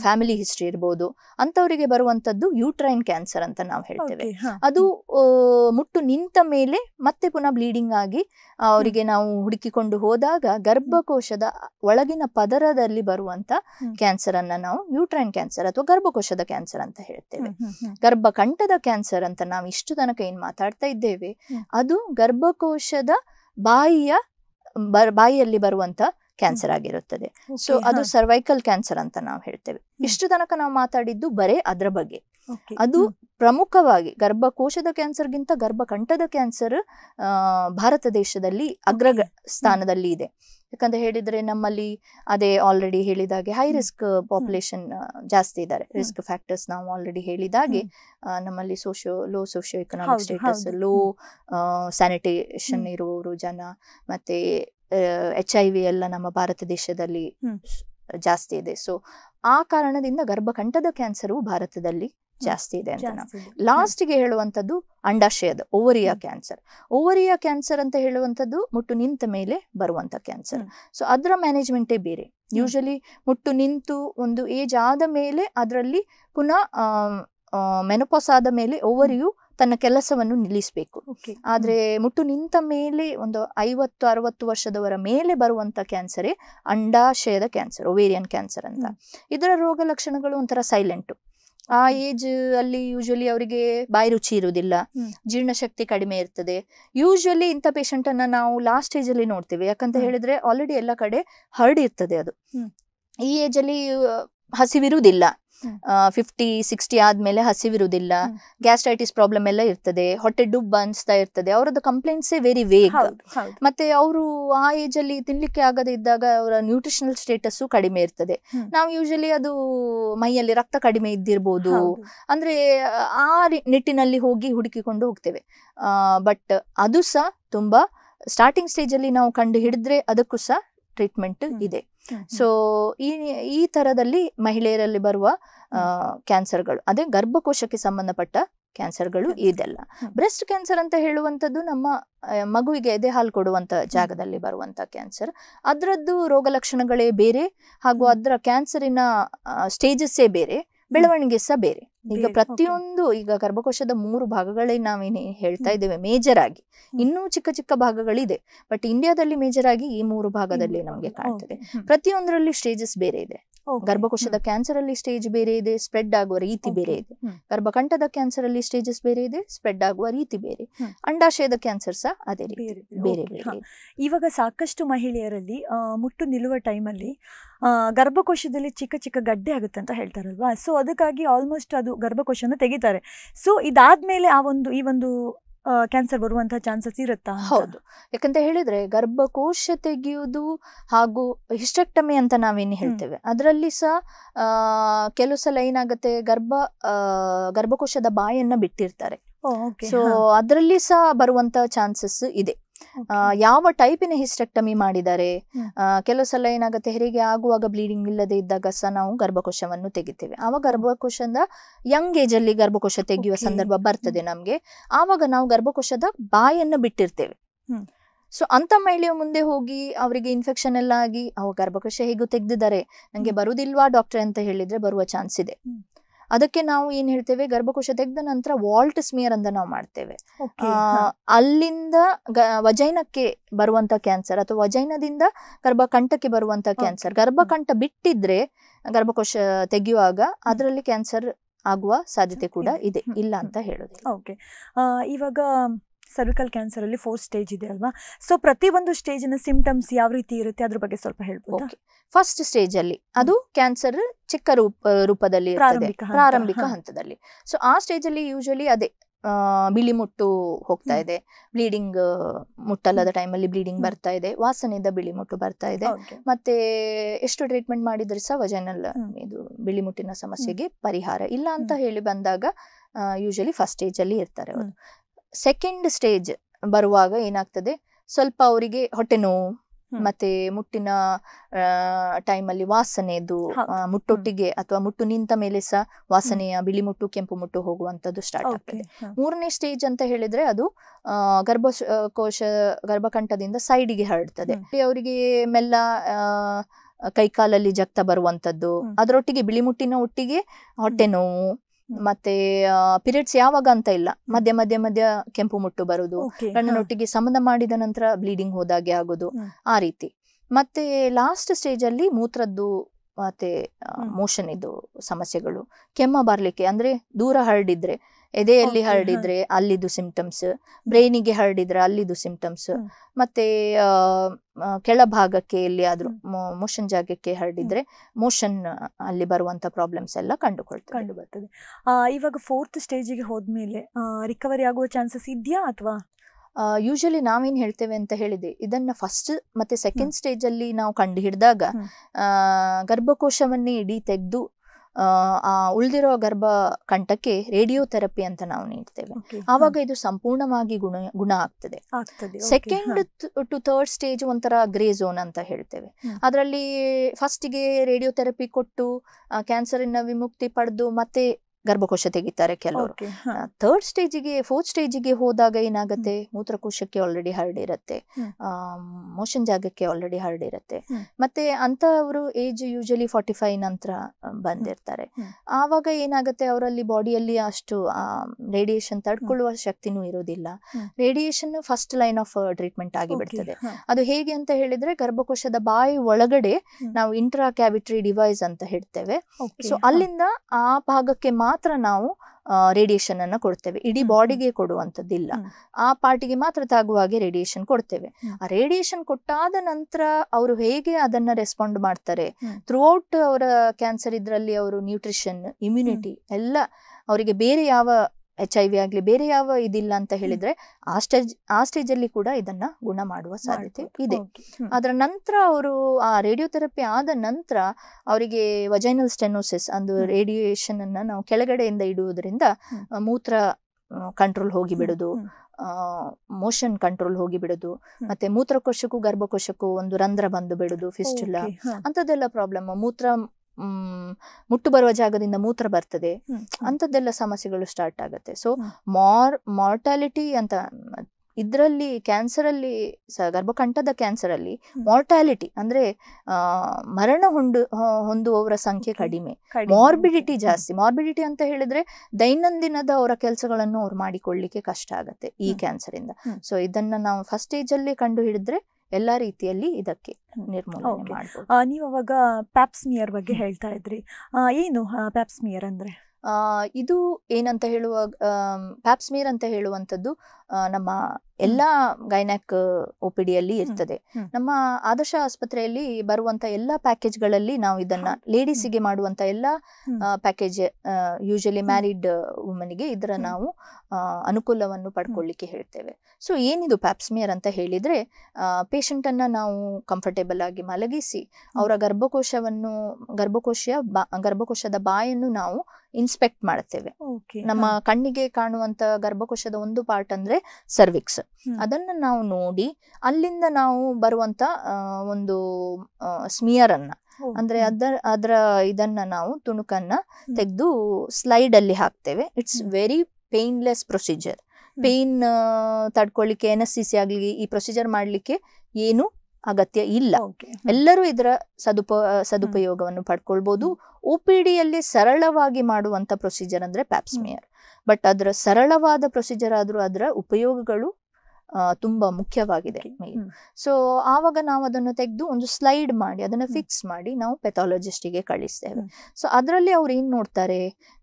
ಫ್ಯಾಮಿಲಿ ಹಿಸ್ಟ್ರಿ ಇರ್ಬೋದು ಅಂತವರಿಗೆ ಬರುವಂತದ್ದು ಯೂಟ್ರೈನ್ ಕ್ಯಾನ್ಸರ್ ಅಂತ ನಾವು ಹೇಳ್ತೇವೆ ಅದು ಮುಟ್ಟು ನಿಂತ ಮೇಲೆ ಮತ್ತೆ ಪುನಃ ಬ್ಲೀಡಿಂಗ್ ಆಗಿ ಅವರಿಗೆ ನಾವು ಹುಡುಕಿಕೊಂಡು ಹೋದಾಗ ಗರ್ಭಕೋಶದ ಒಳಗಿನ ಪದರದಲ್ಲಿ ಬರುವಂತ ಕ್ಯಾನ್ಸರ್ ಅನ್ನ ನಾವು ಯೂಟ್ರೈನ್ ಕ್ಯಾನ್ಸರ್ ಅಥವಾ ಗರ್ಭಕೋಶದ ಕ್ಯಾನ್ಸರ್ ಅಂತ ಹೇಳ್ತೇವೆ ಗರ್ಭಕಂಠದ ಕ್ಯಾನ್ಸರ್ ಅಂತ ನಾವು ಇಷ್ಟು ತನಕ ಏನ್ ಮಾತಾಡ್ತೇವೆ ಮಾಡ್ತಾ ಇದ್ದೇವೆ ಅದು ಗರ್ಭಕೋಶದ ಬಾಯಿಯ ಬಾಯಿಯಲ್ಲಿ ಬರುವಂತ ಕ್ಯಾನ್ಸರ್ ಆಗಿರುತ್ತದೆ ಸೊ ಅದು ಸರ್ವೈಕಲ್ ಕ್ಯಾನ್ಸರ್ ಅಂತ ನಾವು ಹೇಳ್ತೇವೆ ಇಷ್ಟು ತನಕ ನಾವು ಮಾತಾಡಿದ್ದು ಬರೇ ಅದರ ಬಗ್ಗೆ ಅದು ಪ್ರಮುಖವಾಗಿ ಗರ್ಭಕೋಶದ ಕ್ಯಾನ್ಸರ್ಗಿಂತ ಗರ್ಭಕಂಠದ ಕ್ಯಾನ್ಸರ್ ಭಾರತ ದೇಶದಲ್ಲಿ ಅಗ್ರ ಸ್ಥಾನದಲ್ಲಿ ಇದೆ ಯಾಕಂತ ಹೇಳಿದ್ರೆ ನಮ್ಮಲ್ಲಿ ಅದೇ ಆಲ್ರೆಡಿ ಹೇಳಿದಾಗೆ ಹೈ ರಿಸ್ಕ್ ಪಾಪ್ಯುಲೇಷನ್ ಜಾಸ್ತಿ ಇದ್ದಾರೆ ರಿಸ್ಕ್ ಫ್ಯಾಕ್ಟರ್ಸ್ ನಾವು ಆಲ್ರೆಡಿ ಹೇಳಿದಾಗೆ ನಮ್ಮಲ್ಲಿ socio low socio economic status low sanitation ಇರುವವರು ಜನ ಮತ್ತೆ ಎಚ್ ಐ ವಿ ಎಲ್ಲ ನಮ್ಮ ಭಾರತ ದೇಶದಲ್ಲಿ ಜಾಸ್ತಿ ಇದೆ ಸೊ ಆ ಕಾರಣದಿಂದ ಗರ್ಭಕಂಠದ ಕ್ಯಾನ್ಸರ್ ಭಾರತದಲ್ಲಿ ಜಾಸ್ತಿ ಇದೆ ಅಂತ ನಾವು ಲಾಸ್ಟ್ಗೆ ಹೇಳುವಂಥದ್ದು ಅಂಡಾಶಯದ ಓವರಿಯ ಕ್ಯಾನ್ಸರ್ ಓವರಿಯ ಕ್ಯಾನ್ಸರ್ ಅಂತ ಹೇಳುವಂಥದ್ದು ಮುಟ್ಟು ನಿಂತ ಮೇಲೆ ಬರುವಂತ ಕ್ಯಾನ್ಸರ್ ಸೊ ಅದರ ಮ್ಯಾನೇಜ್ಮೆಂಟೇ ಬೇರೆ ಯೂಶಲಿ ಮುಟ್ಟು ನಿಂತು ಒಂದು ಏಜ್ ಆದ ಮೇಲೆ ಅದರಲ್ಲಿ ಪುನಃ ಮೆನೊಪಾಸ್ ಆದ ಮೇಲೆ ಓವರಿಯು ತನ್ನ ಕೆಲಸವನ್ನು ನಿಲ್ಲಿಸಬೇಕು ಆದ್ರೆ ಮುಟ್ಟು ನಿಂತ ಮೇಲೆ ಒಂದು ಐವತ್ತು ಅರವತ್ತು ವರ್ಷದವರ ಮೇಲೆ ಬರುವಂತ ಕ್ಯಾನ್ಸರೇ ಅಂಡಾಶಯದ ಕ್ಯಾನ್ಸರ್ ಒವೇರಿಯನ್ ಕ್ಯಾನ್ಸರ್ ಅಂತ ಇದರ ರೋಗ ಲಕ್ಷಣಗಳು ಒಂಥರ ಸೈಲೆಂಟ್ ಆ ಏಜ್ ಅಲ್ಲಿ ಯೂಶಲಿ ಅವರಿಗೆ ಬಾಯಿ ರುಚಿ ಇರುವುದಿಲ್ಲ ಜೀರ್ಣಶಕ್ತಿ ಕಡಿಮೆ ಇರ್ತದೆ ಯೂಶಲಿ ಇಂಥ ಪೇಷಂಟ್ ಅನ್ನ ನಾವು ಲಾಸ್ಟ್ ಏಜ್ ಅಲ್ಲಿ ನೋಡ್ತೀವಿ ಯಾಕಂತ ಹೇಳಿದ್ರೆ ಆಲ್ರೆಡಿ ಎಲ್ಲ ಕಡೆ ಹರ್ಡ್ ಇರ್ತದೆ ಅದು ಈ ಏಜ್ ಅಲ್ಲಿ ಹಸಿವಿರುವುದಿಲ್ಲ ಫಿಫ್ಟಿ ಸಿಕ್ಸ್ಟಿ ಆದ್ಮೇಲೆ ಹಸಿವಿರುವುದಿಲ್ಲ ಗ್ಯಾಸ್ಟ್ರೈಟಿಸ್ ಪ್ರಾಬ್ಲಮ್ ಎಲ್ಲ ಇರ್ತದೆ ಹೊಟ್ಟೆ ಡುಬ್ ಅನಿಸ್ತಾ ಇರ್ತದೆ ಅವರದ್ದು ಕಂಪ್ಲೇಂಟ್ಸೇ ವೆರಿ ವೇಗ್ ಮತ್ತೆ ಅವರು ಆ ಏಜ್ ಅಲ್ಲಿ ತಿನ್ಲಿಕ್ಕೆ ಆಗದಿದ್ದಾಗ ಇದ್ದಾಗ ಅವರ ನ್ಯೂಟ್ರಿಷನಲ್ ಸ್ಟೇಟಸ್ಸು ಕಡಿಮೆ ಇರ್ತದೆ ನಾವು ಯೂಶಲಿ ಅದು ಮೈಯಲ್ಲಿ ರಕ್ತ ಕಡಿಮೆ ಇದ್ದಿರ್ಬೋದು ಅಂದ್ರೆ ಆ ನಿಟ್ಟಿನಲ್ಲಿ ಹೋಗಿ ಹುಡುಕಿಕೊಂಡು ಹೋಗ್ತೇವೆ ಬಟ್ ಅದು ಸಹ ತುಂಬಾ ಸ್ಟಾರ್ಟಿಂಗ್ ಸ್ಟೇಜ್ ಅಲ್ಲಿ ನಾವು ಕಂಡು ಹಿಡಿದ್ರೆ ಅದಕ್ಕೂ ಸಹ ಟ್ರೀಟ್ಮೆಂಟ್ ಇದೆ ಸೊ ಈ ಈ ತರದಲ್ಲಿ ಮಹಿಳೆಯರಲ್ಲಿ ಬರುವ ಕ್ಯಾನ್ಸರ್ಗಳು ಅದೇ ಗರ್ಭಕೋಶಕ್ಕೆ ಸಂಬಂಧಪಟ್ಟ ಕ್ಯಾನ್ಸರ್ಗಳು ಇದೆಲ್ಲ ಬ್ರೆಸ್ಟ್ ಕ್ಯಾನ್ಸರ್ ಅಂತ ಹೇಳುವಂಥದ್ದು ನಮ್ಮ ಮಗುವಿಗೆ ಎದೆ ಹಾಲು ಕೊಡುವಂಥ ಜಾಗದಲ್ಲಿ ಬರುವಂಥ ಕ್ಯಾನ್ಸರ್ ಅದರದ್ದು ರೋಗ ಲಕ್ಷಣಗಳೇ ಬೇರೆ ಹಾಗೂ ಅದರ ಕ್ಯಾನ್ಸರಿನ ಸ್ಟೇಜಸ್ಸೇ ಬೇರೆ ಬೆಳವಣಿಗೆ ಸಹ ಬೇರೆ ಈಗ ಪ್ರತಿಯೊಂದು ಈಗ ಗರ್ಭಕೋಶದ ಮೂರು ಭಾಗಗಳೇ ನಾವೇನು ಹೇಳ್ತಾ ಇದ್ದೇವೆ ಮೇಜರ್ ಆಗಿ ಇನ್ನೂ ಚಿಕ್ಕ ಚಿಕ್ಕ ಭಾಗಗಳಿದೆ ಬಟ್ ಇಂಡಿಯಾದಲ್ಲಿ ಮೇಜರ್ ಆಗಿ ಈ ಮೂರು ಭಾಗದಲ್ಲಿ ನಮಗೆ ಕಾಣ್ತದೆ ಪ್ರತಿಯೊಂದರಲ್ಲಿ ಸ್ಟೇಜಸ್ ಬೇರೆ ಇದೆ ಗರ್ಭಕೋಶದ ಕ್ಯಾನ್ಸರ್ ಅಲ್ಲಿ ಸ್ಟೇಜ್ ಬೇರೆ ಇದೆ ಸ್ಪ್ರೆಡ್ ಆಗುವ ರೀತಿ ಬೇರೆ ಇದೆ ಗರ್ಭಕಂಠದ ಕ್ಯಾನ್ಸರ್ ಅಲ್ಲಿ ಸ್ಟೇಜಸ್ ಬೇರೆ ಇದೆ ಸ್ಪ್ರೆಡ್ ಆಗುವ ರೀತಿ ಬೇರೆ ಅಂಡಾಶಯದ ಕ್ಯಾನ್ಸರ್ ಸಹ ಅದೇ ರೀತಿ ಬೇರೆ ಬೇರೆ ಇವಾಗ ಸಾಕಷ್ಟು ಮಹಿಳೆಯರಲ್ಲಿ ಮುಟ್ಟು ನಿಲ್ಲುವ ಟೈಮಲ್ಲಿ ಗರ್ಭಕೋಶದಲ್ಲಿ ಚಿಕ್ಕ ಚಿಕ್ಕ ಗಡ್ಡೆ ಆಗುತ್ತೆ ಅಂತ ಹೇಳ್ತಾರಲ್ವಾ ಸೊ ಅದಕ್ಕಾಗಿ ಆಲ್ಮೋಸ್ಟ್ ಅದು ಒಂದು ಗರ್ಭಕೋಶನ ತೆಗಿತಾರೆ ಸೊ ಇದಾದ್ಮೇಲೆ ಆ ಒಂದು ಈ ಒಂದು ಕ್ಯಾನ್ಸರ್ ಬರುವಂತಹ ಚಾನ್ಸಸ್ ಇರುತ್ತಾ ಹೌದು ಯಾಕಂತ ಹೇಳಿದ್ರೆ ಗರ್ಭಕೋಶ ತೆಗೆಯುವುದು ಹಾಗೂ ಹಿಸ್ಟೆಕ್ಟಮಿ ಅಂತ ನಾವೇನು ಹೇಳ್ತೇವೆ ಅದರಲ್ಲಿ ಸಹ ಕೆಲವು ಸಲ ಏನಾಗುತ್ತೆ ಗರ್ಭ ಗರ್ಭಕೋಶದ ಬಾಯನ್ನ ಬಿಟ್ಟಿರ್ತಾರೆ ಸೊ ಅದರಲ್ಲಿ ಸಹ ಬರುವಂತಹ ಚಾನ್ಸಸ್ ಇದೆ ಯಾವ ಟೈಪಿನ ಹಿಸ್ಟೆಕ್ಟಮಿ ಮಾಡಿದ್ದಾರೆ ಕೆಲವು ಸಲ ಏನಾಗುತ್ತೆ ಹೆರಿಗೆ ಆಗುವಾಗ ಬ್ಲೀಡಿಂಗ್ ಇಲ್ಲದೆ ಇದ್ದಾಗ ಸಹ ನಾವು ಗರ್ಭಕೋಶವನ್ನು ತೆಗಿತೇವೆ ಆವಾಗ ಗರ್ಭಕೋಶದ ಯಂಗ್ ಏಜ್ ಅಲ್ಲಿ ಗರ್ಭಕೋಶ ತೆಗೆಯುವ ಸಂದರ್ಭ ಬರ್ತದೆ ನಮ್ಗೆ ಆವಾಗ ನಾವು ಗರ್ಭಕೋಶದ ಬಾಯನ್ನು ಬಿಟ್ಟಿರ್ತೇವೆ ಸೊ ಅಂತ ಮಹಿಳೆಯ ಮುಂದೆ ಹೋಗಿ ಅವರಿಗೆ ಇನ್ಫೆಕ್ಷನ್ ಎಲ್ಲ ಆಗಿ ಅವ ಗರ್ಭಕೋಶ ಹೇಗೂ ತೆಗೆದಿದ್ದಾರೆ ನಂಗೆ ಬರುದಿಲ್ವಾ ಡಾಕ್ಟರ್ ಅಂತ ಹೇಳಿದ್ರೆ ಬರುವ ಚಾನ್ಸ್ ಇದೆ ಅದಕ್ಕೆ ನಾವು ಏನ್ ಹೇಳ್ತೇವೆ ಗರ್ಭಕೋಶ ತೆಗೆದ ನಂತರ ವಾಲ್ಟ್ ಸ್ಮಿಯರ್ ಅಂತ ನಾವು ಮಾಡ್ತೇವೆ ಅಲ್ಲಿಂದ ವಜೈನಕ್ಕೆ ಬರುವಂತ ಕ್ಯಾನ್ಸರ್ ಅಥವಾ ವಜೈನದಿಂದ ಗರ್ಭಕಂಠಕ್ಕೆ ಬರುವಂತ ಕ್ಯಾನ್ಸರ್ ಗರ್ಭಕಂಠ ಬಿಟ್ಟಿದ್ರೆ ಗರ್ಭಕೋಶ ತೆಗೆಯುವಾಗ ಅದರಲ್ಲಿ ಕ್ಯಾನ್ಸರ್ ಆಗುವ ಸಾಧ್ಯತೆ ಕೂಡ ಇದೆ ಇಲ್ಲ ಅಂತ ಹೇಳೋದು ಓಕೆ ಇವಾಗ ಸರ್ವಿಕಲ್ ಅಲ್ಲಿ ಫೋರ್ ಸ್ಟೇಜ್ ಇದೆ ಅಲ್ವಾ ಸೊ ಪ್ರತಿಯೊಂದು ಸ್ಟೇಜಿನ ಸಿಂಪ್ಟಮ್ಸ್ ಯಾವ ರೀತಿ ಇರುತ್ತೆ ಅದ್ರ ಬಗ್ಗೆ ಸ್ವಲ್ಪ ಹೇಳ್ಬೋದು ಫಸ್ಟ್ ಸ್ಟೇಜ್ ಅಲ್ಲಿ ಅದು ಕ್ಯಾನ್ಸರ್ ಚಿಕ್ಕ ರೂಪ ರೂಪದಲ್ಲಿ ಪ್ರಾರಂಭಿಕ ಹಂತದಲ್ಲಿ ಸೊ ಆ ಸ್ಟೇಜ್ ಅಲ್ಲಿ ಯೂಶಲಿ ಅದೇ ಬಿಳಿ ಮುಟ್ಟು ಹೋಗ್ತಾ ಇದೆ ಬ್ಲೀಡಿಂಗ್ ಮುಟ್ಟಲ್ಲದ ಟೈಮಲ್ಲಿ ಬ್ಲೀಡಿಂಗ್ ಬರ್ತಾ ಇದೆ ವಾಸನೆಯಿಂದ ಬಿಳಿ ಮುಟ್ಟು ಬರ್ತಾ ಇದೆ ಮತ್ತೆ ಎಷ್ಟು ಟ್ರೀಟ್ಮೆಂಟ್ ಮಾಡಿದ್ರೆ ಸಹ ವಜನಲ್ ಇದು ಬಿಳಿ ಮುಟ್ಟಿನ ಸಮಸ್ಯೆಗೆ ಪರಿಹಾರ ಇಲ್ಲ ಅಂತ ಹೇಳಿ ಬಂದಾಗ ಯೂಶಲಿ ಫಸ್ಟ್ ಸ್ಟೇಜ್ ಅಲ್ಲಿ ಇರ್ತಾರೆ ಅವರು ಸೆಕೆಂಡ್ ಸ್ಟೇಜ್ ಬರುವಾಗ ಏನಾಗ್ತದೆ ಸ್ವಲ್ಪ ಅವರಿಗೆ ಹೊಟ್ಟೆ ನೋವು ಮತ್ತೆ ಮುಟ್ಟಿನ ಟೈಮಲ್ಲಿ ವಾಸನೆದು ಮುಟ್ಟೊಟ್ಟಿಗೆ ಅಥವಾ ಮುಟ್ಟು ನಿಂತ ಮೇಲೆ ಸಹ ವಾಸನೆಯ ಬಿಳಿ ಮುಟ್ಟು ಕೆಂಪು ಮುಟ್ಟು ಹೋಗುವಂತದ್ದು ಸ್ಟಾರ್ಟ್ ಆಗ್ತದೆ ಮೂರನೇ ಸ್ಟೇಜ್ ಅಂತ ಹೇಳಿದ್ರೆ ಅದು ಗರ್ಭಕೋಶ ಗರ್ಭಕಂಠದಿಂದ ಸೈಡಿಗೆ ಹರಡ್ತದೆ ಅವರಿಗೆ ಮೆಲ್ಲ ಕೈಕಾಲಲ್ಲಿ ಜಕ್ತ ಬರುವಂತದ್ದು ಅದರೊಟ್ಟಿಗೆ ಬಿಳಿ ಮುಟ್ಟಿನ ಒಟ್ಟಿಗೆ ಹೊಟ್ಟೆ ನೋವು ಮತ್ತೆ ಪಿರಿಯಡ್ಸ್ ಯಾವಾಗ ಅಂತ ಇಲ್ಲ ಮಧ್ಯ ಮಧ್ಯ ಮಧ್ಯ ಕೆಂಪು ಮುಟ್ಟು ಬರುದು ಕಣ್ಣಿನೊಟ್ಟಿಗೆ ಸಂಬಂಧ ಮಾಡಿದ ನಂತರ ಬ್ಲೀಡಿಂಗ್ ಹೋದಾಗೆ ಆಗೋದು ಆ ರೀತಿ ಮತ್ತೆ ಲಾಸ್ಟ್ ಸ್ಟೇಜ್ ಅಲ್ಲಿ ಮೂತ್ರದ್ದು ಮತ್ತೆ ಮೋಷನ್ ಇದು ಸಮಸ್ಯೆಗಳು ಕೆಮ್ಮ ಬರ್ಲಿಕ್ಕೆ ಅಂದ್ರೆ ದೂರ ಹರಡಿದ್ರೆ ಎದೆಯಲ್ಲಿ ಹರಡಿದ್ರೆ ಅಲ್ಲಿದು ಸಿಂಪ್ಟಮ್ಸ್ ಬ್ರೈನಿಗೆ ಹರಡಿದ್ರೆ ಅಲ್ಲಿದು ಸಿಂಪ್ಟಮ್ಸ್ ಮತ್ತೆ ಕೆಳಭಾಗಕ್ಕೆ ಎಲ್ಲಿಯಾದ್ರೂ ಮೋಷನ್ ಜಾಗಕ್ಕೆ ಹರಡಿದ್ರೆ ಮೋಷನ್ ಅಲ್ಲಿ ಬರುವಂತ ಪ್ರಾಬ್ಲಮ್ಸ್ ಎಲ್ಲ ಕಂಡುಕೊಳ್ತದೆ ಕಂಡು ಬರ್ತದೆ ಇವಾಗ ಫೋರ್ತ್ ಸ್ಟೇಜಿಗೆ ಹೋದ್ಮೇಲೆ ರಿಕವರಿ ಆಗುವ ಚಾನ್ಸಸ್ ಇದೆಯಾ ಅಥವಾ ಯೂಶಲಿ ನಾವೇನು ಹೇಳ್ತೇವೆ ಅಂತ ಹೇಳಿದೆ ಇದನ್ನ ಫಸ್ಟ್ ಮತ್ತೆ ಸೆಕೆಂಡ್ ಸ್ಟೇಜ್ ಅಲ್ಲಿ ನಾವು ಕಂಡು ಹಿಡಿದಾಗ ಗರ್ಭಕೋಶವನ್ನೇ ಇಡೀ ತೆಗೆದು ಆ ಉಳಿದಿರೋ ಗರ್ಭ ಕಂಠಕ್ಕೆ ರೇಡಿಯೋ ಥೆರಪಿ ಅಂತ ನಾವು ನೀಡ್ತೇವೆ ಆವಾಗ ಇದು ಸಂಪೂರ್ಣವಾಗಿ ಗುಣ ಗುಣ ಆಗ್ತದೆ ಸೆಕೆಂಡ್ ಟು ಥರ್ಡ್ ಸ್ಟೇಜ್ ಒಂಥರ ಗ್ರೇ ಝೋನ್ ಅಂತ ಹೇಳ್ತೇವೆ ಅದರಲ್ಲಿ ಫಸ್ಟಿಗೆ ರೇಡಿಯೋ ಥೆರಪಿ ಕೊಟ್ಟು ಕ್ಯಾನ್ಸರ್ ಕ್ಯಾನ್ಸರಿನ ವಿಮುಕ್ತಿ ಪಡೆದು ಮತ್ತೆ ಗರ್ಭಕೋಶ ತೆಗಿತಾರೆ ಕೆಲವರು ಥರ್ಡ್ ಸ್ಟೇಜಿಗೆ ಫೋರ್ತ್ ಸ್ಟೇಜಿಗೆ ಹೋದಾಗ ಏನಾಗುತ್ತೆ ಮೂತ್ರಕೋಶಕ್ಕೆ ಆಲ್ರೆಡಿ ಹರಡಿರುತ್ತೆ ಮೋಷನ್ ಜಾಗಕ್ಕೆ ಆಲ್ರೆಡಿ ಹರಡಿರುತ್ತೆ ಮತ್ತೆ ಅಂತ ಅವರು ಏಜ್ ಯೂಶಲಿ ಫಾರ್ಟಿ ಫೈವ್ ನಂತರ ಬಂದಿರ್ತಾರೆ ಆವಾಗ ಏನಾಗುತ್ತೆ ಅವರಲ್ಲಿ ಬಾಡಿಯಲ್ಲಿ ಅಷ್ಟು ರೇಡಿಯೇಷನ್ ತಡ್ಕೊಳ್ಳುವ ಶಕ್ತಿನೂ ಇರೋದಿಲ್ಲ radiation first line of treatment ಆಗಿಬಿಡ್ತದೆ ಅದು ಹೇಗೆ ಅಂತ ಹೇಳಿದ್ರೆ ಗರ್ಭಕೋಶದ ಬಾಯಿ ಒಳಗಡೆ ನಾವು ಇಂಟ್ರಾ ಕ್ಯಾವಿಟ್ರಿ ಡಿವೈಸ್ ಅಂತ ಹೇಳ್ತೇವೆ ಸೊ ಅಲ್ಲಿಂದ ಆ ಭಾಗಕ್ಕೆ ಮಾತ್ರ ಮಾತ್ರ ನಾವು ರೇಡಿಯೇಷನ್ ಅನ್ನು ಕೊಡ್ತೇವೆ ಇಡೀ ಬಾಡಿಗೆ ಕೊಡುವಂಥದ್ದಿಲ್ಲ ಆ ಪಾರ್ಟಿಗೆ ಮಾತ್ರ ತಾಗುವ ಹಾಗೆ ರೇಡಿಯೇಷನ್ ಕೊಡ್ತೇವೆ ಆ ರೇಡಿಯೇಷನ್ ಕೊಟ್ಟಾದ ನಂತರ ಅವರು ಹೇಗೆ ಅದನ್ನ ರೆಸ್ಪಾಂಡ್ ಮಾಡ್ತಾರೆ ಥ್ರೂಔಟ್ ಅವರ ಕ್ಯಾನ್ಸರ್ ಇದ್ರಲ್ಲಿ ಅವರು ನ್ಯೂಟ್ರಿಷನ್ ಇಮ್ಯುನಿಟಿ ಎಲ್ಲ ಅವರಿಗೆ ಬೇರೆ ಯಾವ ಎಚ್ ಐ ವಿ ಆಗಲಿ ಬೇರೆ ಯಾವ ಇದಿಲ್ಲ ಅಂತ ಹೇಳಿದ್ರೆ ಆ ಸ್ಟೇಜ್ ಆ ಸ್ಟೇಜಲ್ಲಿ ಕೂಡ ಇದನ್ನ ಗುಣ ಮಾಡುವ ಸಾಧ್ಯತೆ ಇದೆ ಅದರ ನಂತರ ಅವರು ಆ ರೇಡಿಯೋಥೆರಪಿ ಆದ ನಂತರ ಅವರಿಗೆ ವಜೈನಲ್ ಸ್ಟೆನೋಸಿಸ್ ಅಂದು ರೇಡಿಯೇಷನ್ ಅನ್ನ ನಾವು ಕೆಳಗಡೆಯಿಂದ ಇಡುವುದರಿಂದ ಮೂತ್ರ ಕಂಟ್ರೋಲ್ ಹೋಗಿ ಮೋಷನ್ ಕಂಟ್ರೋಲ್ ಹೋಗಿ ಬಿಡುದು ಮತ್ತೆ ಮೂತ್ರಕೋಶಕ್ಕೂ ಗರ್ಭಕೋಶಕ್ಕೂ ಒಂದು ರಂಧ್ರ ಬಂದು ಬಿಡೋದು ಫಿಸ್ಟುಲಾ ಅಂಥದ್ದೆಲ್ಲ ಪ್ರಾಬ್ಲಮ್ ಮೂತ್ರ ಮುಟ್ಟು ಬರುವ ಜಾಗದಿಂದ ಮೂತ್ರ ಬರ್ತದೆ ಅಂಥದ್ದೆಲ್ಲ ಸಮಸ್ಯೆಗಳು ಸ್ಟಾರ್ಟ್ ಆಗುತ್ತೆ ಸೊ ಮಾರ್ ಮಾರ್ಟಾಲಿಟಿ ಅಂತ ಇದರಲ್ಲಿ ಕ್ಯಾನ್ಸರ್ ಅಲ್ಲಿ ಗರ್ಭಕಂಠದ ಕ್ಯಾನ್ಸರ್ ಅಲ್ಲಿ ಮಾರ್ಟಾಲಿಟಿ ಅಂದ್ರೆ ಮರಣ ಹೊಂದು ಹೊಂದುವವರ ಸಂಖ್ಯೆ ಕಡಿಮೆ ಮಾರ್ಬಿಡಿಟಿ ಜಾಸ್ತಿ ಮಾರ್ಬಿಡಿಟಿ ಅಂತ ಹೇಳಿದ್ರೆ ದೈನಂದಿನದ ಅವರ ಕೆಲಸಗಳನ್ನು ಅವ್ರು ಮಾಡಿಕೊಳ್ಳಿಕ್ಕೆ ಕಷ್ಟ ಆಗುತ್ತೆ ಈ ಕ್ಯಾನ್ಸರ್ ಇಂದ ಸೊ ಇದನ್ನ ನಾವು ಫಸ್ಟ್ ಏಜ್ ಅಲ್ಲಿ ಕಂಡು ಹಿಡಿದ್ರೆ ಎಲ್ಲ ರೀತಿಯಲ್ಲಿ ಇದಕ್ಕೆ ನಿರ್ಮೂಲನೆ ಮಾಡಬಹುದು ನೀವು ಅವಾಗ ಪ್ಯಾಪ್ಸ್ಮಿಯರ್ ಬಗ್ಗೆ ಹೇಳ್ತಾ ಇದ್ರಿ ಆ, ಏನು ಪ್ಯಾಪ್ಸ್ಮಿಯರ್ ಅಂದ್ರೆ ಇದು ಏನಂತ ಹೇಳುವ ಪ್ಯಾಪ್ಸ್ಮಿಯರ್ ಅಂತ ಹೇಳುವಂಥದ್ದು ನಮ್ಮ ಎಲ್ಲಾ ಗೈನಾಕ್ ಅಲ್ಲಿ ಇರ್ತದೆ ನಮ್ಮ ಆದರ್ಶ ಆಸ್ಪತ್ರೆಯಲ್ಲಿ ಬರುವಂತ ಎಲ್ಲಾ ಪ್ಯಾಕೇಜ್ ಗಳಲ್ಲಿ ನಾವು ಇದನ್ನ ಲೇಡೀಸಿಗೆ ಮಾಡುವಂತ ಎಲ್ಲಾ ಪ್ಯಾಕೇಜ್ ಯೂಶಲಿ ಮ್ಯಾರಿಡ್ ವುಮೆನ್ ಗೆ ಇದರ ನಾವು ಅನುಕೂಲವನ್ನು ಪಡ್ಕೊಳ್ಳಿಕ್ಕೆ ಹೇಳ್ತೇವೆ ಸೊ ಏನಿದು ಪ್ಯಾಪ್ಸ್ಮಿಯರ್ ಅಂತ ಹೇಳಿದ್ರೆ ಪೇಷಂಟ್ ಅನ್ನ ನಾವು ಕಂಫರ್ಟೇಬಲ್ ಆಗಿ ಮಲಗಿಸಿ ಅವರ ಗರ್ಭಕೋಶವನ್ನು ಗರ್ಭಕೋಶ ಗರ್ಭಕೋಶದ ಬಾಯನ್ನು ನಾವು ಇನ್ಸ್ಪೆಕ್ಟ್ ಮಾಡ್ತೇವೆ ನಮ್ಮ ಕಣ್ಣಿಗೆ ಕಾಣುವಂತ ಗರ್ಭಕೋಶದ ಒಂದು ಪಾರ್ಟ್ ಅಂದ್ರೆ ಸರ್ವಿಕ್ಸ್ ಅದನ್ನ ನಾವು ನೋಡಿ ಅಲ್ಲಿಂದ ನಾವು ಬರುವಂತ ಒಂದು ಸ್ಮಿಯರ್ ಅನ್ನ ಅಂದ್ರೆ ಅದರ ಅದರ ಇದನ್ನ ನಾವು ತುಣುಕನ್ನ ತೆಗೆದು ಸ್ಲೈಡ್ ಅಲ್ಲಿ ಹಾಕ್ತೇವೆ it's very painless procedure pain ತಡ್ಕೊಳ್ಳಿಕ್ಕೆ ಎನ್ ಎಸ್ ಸಿ ಆಗ್ಲಿ ಈ ಪ್ರೊಸೀಜರ್ ಮಾಡ್ಲಿಕ್ಕೆ ಏನು ಅಗತ್ಯ ಇಲ್ಲ ಎಲ್ಲರೂ ಇದರ ಸದುಪ ಸದುಪಯೋಗವನ್ನು ಪಡ್ಕೊಳ್ಬಹುದು ಓ ಪಿ ಡಿಯಲ್ಲಿ ಸರಳವಾಗಿ ಮಾಡುವಂತ ಪ್ರೊಸೀಜರ್ ಅಂದ್ರೆ ಪ್ಯಾಪ್ಸ್ಮಿಯರ್ ಬಟ್ ಅದರ ಸರಳವಾದ ಪ್ರೊಸೀಜರ್ ಆದರೂ ಅದರ ಉಪಯೋಗಗಳು ತುಂಬಾ ಮುಖ್ಯವಾಗಿದೆ ಸೊ ಆವಾಗ ನಾವು ಅದನ್ನು ತೆಗೆದು ಒಂದು ಸ್ಲೈಡ್ ಮಾಡಿ ಅದನ್ನು ಫಿಕ್ಸ್ ಮಾಡಿ ನಾವು ಪೆಥಾಲಜಿಸ್ಟಿಗೆ ಕಳಿಸ್ತೇವೆ ಸೊ ಅದರಲ್ಲಿ ಅವ್ರು ಏನ್ ನೋಡ್ತಾರೆ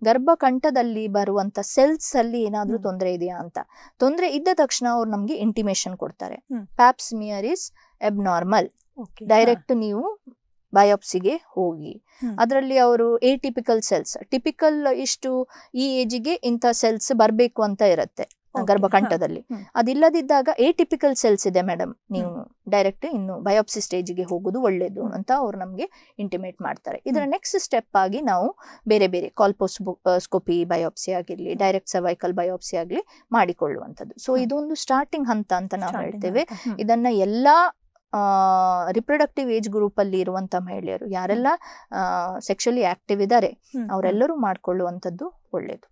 ಗರ್ಭಕಂಠದಲ್ಲಿ ಬರುವಂತ ಸೆಲ್ಸ್ ಅಲ್ಲಿ ಏನಾದ್ರೂ ತೊಂದರೆ ಇದೆಯಾ ಅಂತ ತೊಂದರೆ ಇದ್ದ ತಕ್ಷಣ ಅವ್ರು ನಮ್ಗೆ ಇಂಟಿಮೇಶನ್ ಕೊಡ್ತಾರೆ pap smear is abnormal direct ನೀವು ಬಯೋಪ್ಸಿಗೆ ಹೋಗಿ ಅದರಲ್ಲಿ ಅವರು ಎ ಟಿಪಿಕಲ್ ಸೆಲ್ಸ್ ಟಿಪಿಕಲ್ ಇಷ್ಟು ಈ ಏಜಿಗೆ ಇಂಥ ಸೆಲ್ಸ್ ಬರಬೇಕು ಅಂತ ಇರುತ್ತೆ ಗರ್ಭಕಂಠದಲ್ಲಿ ಅದಿಲ್ಲದಿದ್ದಾಗ ಎ ಟಿಪಿಕಲ್ ಸೆಲ್ಸ್ ಇದೆ ಮೇಡಮ್ ನೀವು ಡೈರೆಕ್ಟ್ ಇನ್ನು ಬಯೋಪ್ಸಿ ಸ್ಟೇಜ್ಗೆ ಹೋಗೋದು ಒಳ್ಳೇದು ಅಂತ ಅವ್ರು ನಮಗೆ ಇಂಟಿಮೇಟ್ ಮಾಡ್ತಾರೆ ಇದರ ನೆಕ್ಸ್ಟ್ ಸ್ಟೆಪ್ ಆಗಿ ನಾವು ಬೇರೆ ಬೇರೆ ಕಾಲ್ಪೋಸ್ಕೋಪಿ ಬಯೋಪ್ಸಿ ಆಗಿರಲಿ ಡೈರೆಕ್ಟ್ ಸರ್ವೈಕಲ್ ಬಯೋಪ್ಸಿ ಆಗಲಿ ಮಾಡಿಕೊಳ್ಳುವಂಥದ್ದು ಸೊ ಇದೊಂದು ಸ್ಟಾರ್ಟಿಂಗ್ ಹಂತ ಅಂತ ನಾವು ಹೇಳ್ತೇವೆ ಇದನ್ನ ಎಲ್ಲಾ ರಿಪ್ರೊಡಕ್ಟಿವ್ ಏಜ್ ಗ್ರೂಪ್ ಅಲ್ಲಿ ಇರುವಂತ ಮಹಿಳೆಯರು ಯಾರೆಲ್ಲ ಸೆಕ್ಷುಲಿ ಆಕ್ಟಿವ್ ಇದ್ದಾರೆ ಅವರೆಲ್ಲರೂ ಮಾಡ್ಕೊಳ್ಳುವಂಥದ್ದು ಒಳ್ಳೇದು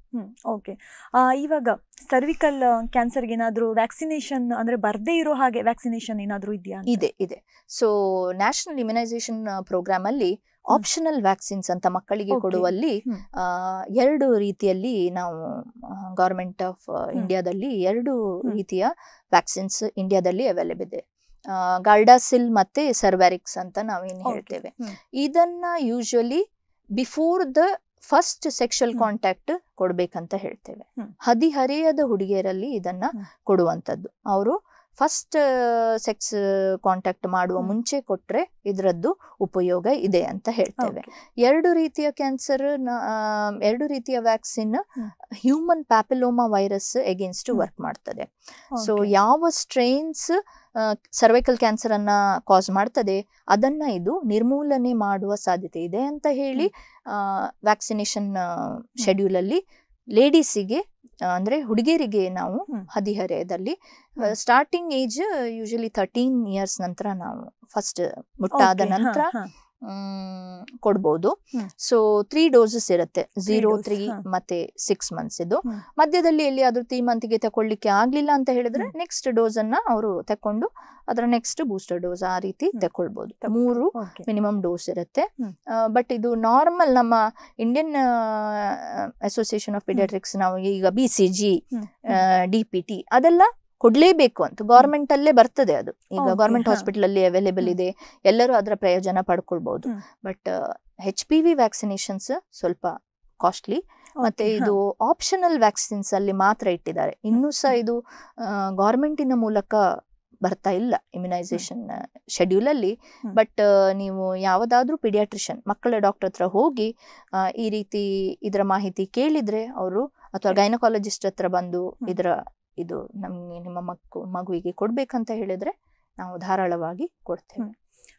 ಓಕೆ ಇವಾಗ ಸರ್ವಿಕಲ್ ಕ್ಯಾನ್ಸರ್ಗೆ ಏನಾದರೂ ವ್ಯಾಕ್ಸಿನೇಷನ್ ಅಂದ್ರೆ ಬರ್ದೇ ಇರೋ ಹಾಗೆ ವ್ಯಾಕ್ಸಿನೇಷನ್ ಏನಾದರೂ ಇದೆಯಾ ಇದೆ ಇದೆ ಸೊ ನ್ಯಾಷನಲ್ ಇಮ್ಯುನೈಸೇಷನ್ ಪ್ರೋಗ್ರಾಮ್ ಅಲ್ಲಿ ಆಪ್ಷನಲ್ ವ್ಯಾಕ್ಸಿನ್ಸ್ ಅಂತ ಮಕ್ಕಳಿಗೆ ಕೊಡುವಲ್ಲಿ ಎರಡು ರೀತಿಯಲ್ಲಿ ನಾವು ಗೌರ್ಮೆಂಟ್ ಆಫ್ ಇಂಡಿಯಾದಲ್ಲಿ ಎರಡು ರೀತಿಯ ವ್ಯಾಕ್ಸಿನ್ಸ್ ಇಂಡಿಯಾದಲ್ಲಿ ಅವೈಲೇಬಲ್ ಇದೆ ಗಾರ್ಡಾಸಿಲ್ ಮತ್ತೆ ಸರ್ವ್ಯಾರಿಕ್ಸ್ ಅಂತ ನಾವೇನು ಹೇಳ್ತೇವೆ ಇದನ್ನ usually before the first sexual contact ಕೊಡ್ಬೇಕಂತ ಹೇಳ್ತೇವೆ ಹದಿಹರೆಯದ ಹುಡುಗಿಯರಲ್ಲಿ ಇದನ್ನ ಕೊಡುವಂಥದ್ದು ಅವರು ಫಸ್ಟ್ ಸೆಕ್ಸ್ ಕಾಂಟ್ಯಾಕ್ಟ್ ಮಾಡುವ ಮುಂಚೆ ಕೊಟ್ರೆ ಇದರದ್ದು ಉಪಯೋಗ ಇದೆ ಅಂತ ಹೇಳ್ತೇವೆ ಎರಡು ರೀತಿಯ ಕ್ಯಾನ್ಸರ್ ಎರಡು ರೀತಿಯ vaccine human papilloma virus against work ಮಾಡ್ತದೆ ಸೊ ಯಾವ ಸ್ಟ್ರೈನ್ಸ್ ಸರ್ವೈಕಲ್ ಕ್ಯಾನ್ಸರ್ ಅನ್ನ ಕಾಸ್ ಮಾಡ್ತದೆ ಅದನ್ನ ಇದು ನಿರ್ಮೂಲನೆ ಮಾಡುವ ಸಾಧ್ಯತೆ ಇದೆ ಅಂತ ಹೇಳಿ ವ್ಯಾಕ್ಸಿನೇಷನ್ ಶೆಡ್ಯೂಲ್ ಅಲ್ಲಿ ಲೇಡೀಸಿಗೆ ಅಂದ್ರೆ ಹುಡುಗಿಯರಿಗೆ ನಾವು ಹದಿಹರೆಯದಲ್ಲಿ starting age usually thirteen years ನಂತರ ನಾವು ಫಸ್ಟ್ ಮುಟ್ಟಾದ ನಂತರ ಕೊಡ್ಬೋದು ಸೊ ತ್ರೀ ಡೋಸಸ್ ಇರುತ್ತೆ ಜೀರೋ ತ್ರೀ ಮತ್ತೆ ಸಿಕ್ಸ್ ಮಂತ್ಸ್ ಇದು ಮಧ್ಯದಲ್ಲಿ ಎಲ್ಲಿ ಅದು ತ್ರೀ ಮಂತ್ಗೆ ತಕೊಳ್ಳಿಕ್ಕೆ ಆಗ್ಲಿಲ್ಲ ಅಂತ ಹೇಳಿದ್ರೆ ನೆಕ್ಸ್ಟ್ ಡೋಸ್ ಅನ್ನ ಅವರು ತಕೊಂಡು ಅದರ ನೆಕ್ಸ್ಟ್ ಬೂಸ್ಟರ್ ಡೋಸ್ ಆ ರೀತಿ ತಕೊಳ್ಬಹುದು ಮೂರು ಮಿನಿಮಮ್ ಡೋಸ್ ಇರುತ್ತೆ ಬಟ್ ಇದು ನಾರ್ಮಲ್ ನಮ್ಮ ಇಂಡಿಯನ್ ಅಸೋಸಿಯೇಷನ್ ಆಫ್ ಪಿಡಿಯಾಟ್ರಿಕ್ಸ್ ನಾವು ಈಗ B C G D P T ಅದೆಲ್ಲ ಕೊಡ್ಲೇಬೇಕು ಅಂತ ಗೌರ್ಮೆಂಟ್ ಅಲ್ಲೇ ಬರ್ತದೆ ಅದು ಈಗ ಗೌರ್ಮೆಂಟ್ ಹಾಸ್ಪಿಟಲ್ ಅಲ್ಲಿ ಅವೈಲೇಬಲ್ ಇದೆ ಎಲ್ಲರೂ ಅದರ ಪ್ರಯೋಜನ ಪಡ್ಕೊಳ್ಬಹುದು but H P V vaccinations ಸ್ವಲ್ಪ ಕಾಸ್ಟ್ಲಿ ಮತ್ತೆ ಇದು ಆಪ್ಷನಲ್ ವ್ಯಾಕ್ಸಿನ್ಸ್ ಅಲ್ಲಿ ಮಾತ್ರ ಇಟ್ಟಿದ್ದಾರೆ ಇನ್ನೂ ಸಹ ಇದು ಗೌರ್ಮೆಂಟಿನ ಮೂಲಕ ಬರ್ತಾ ಇಲ್ಲ ಇಮ್ಯುನೈಸೇಷನ್ ಶೆಡ್ಯೂಲ್ ಅಲ್ಲಿ ಬಟ್ ನೀವು ಯಾವುದಾದ್ರೂ ಪಿಡಿಯಾಟ್ರಿಷಿಯನ್ ಮಕ್ಕಳ ಡಾಕ್ಟರ್ ಹತ್ರ ಹೋಗಿ ಈ ರೀತಿ ಇದರ ಮಾಹಿತಿ ಕೇಳಿದ್ರೆ ಅವರು ಅಥವಾ ಗೈನಕಾಲಜಿಸ್ಟ್ ಹತ್ರ ಬಂದು ಇದರ ಇದು ನಮಗೆ ನಿಮ್ಮ ಮಕ್ಕು ಮಗುವಿಗೆ ಕೊಡ್ಬೇಕಂತ ಹೇಳಿದ್ರೆ ನಾವು ಧಾರಾಳವಾಗಿ ಕೊಡ್ತೇವೆ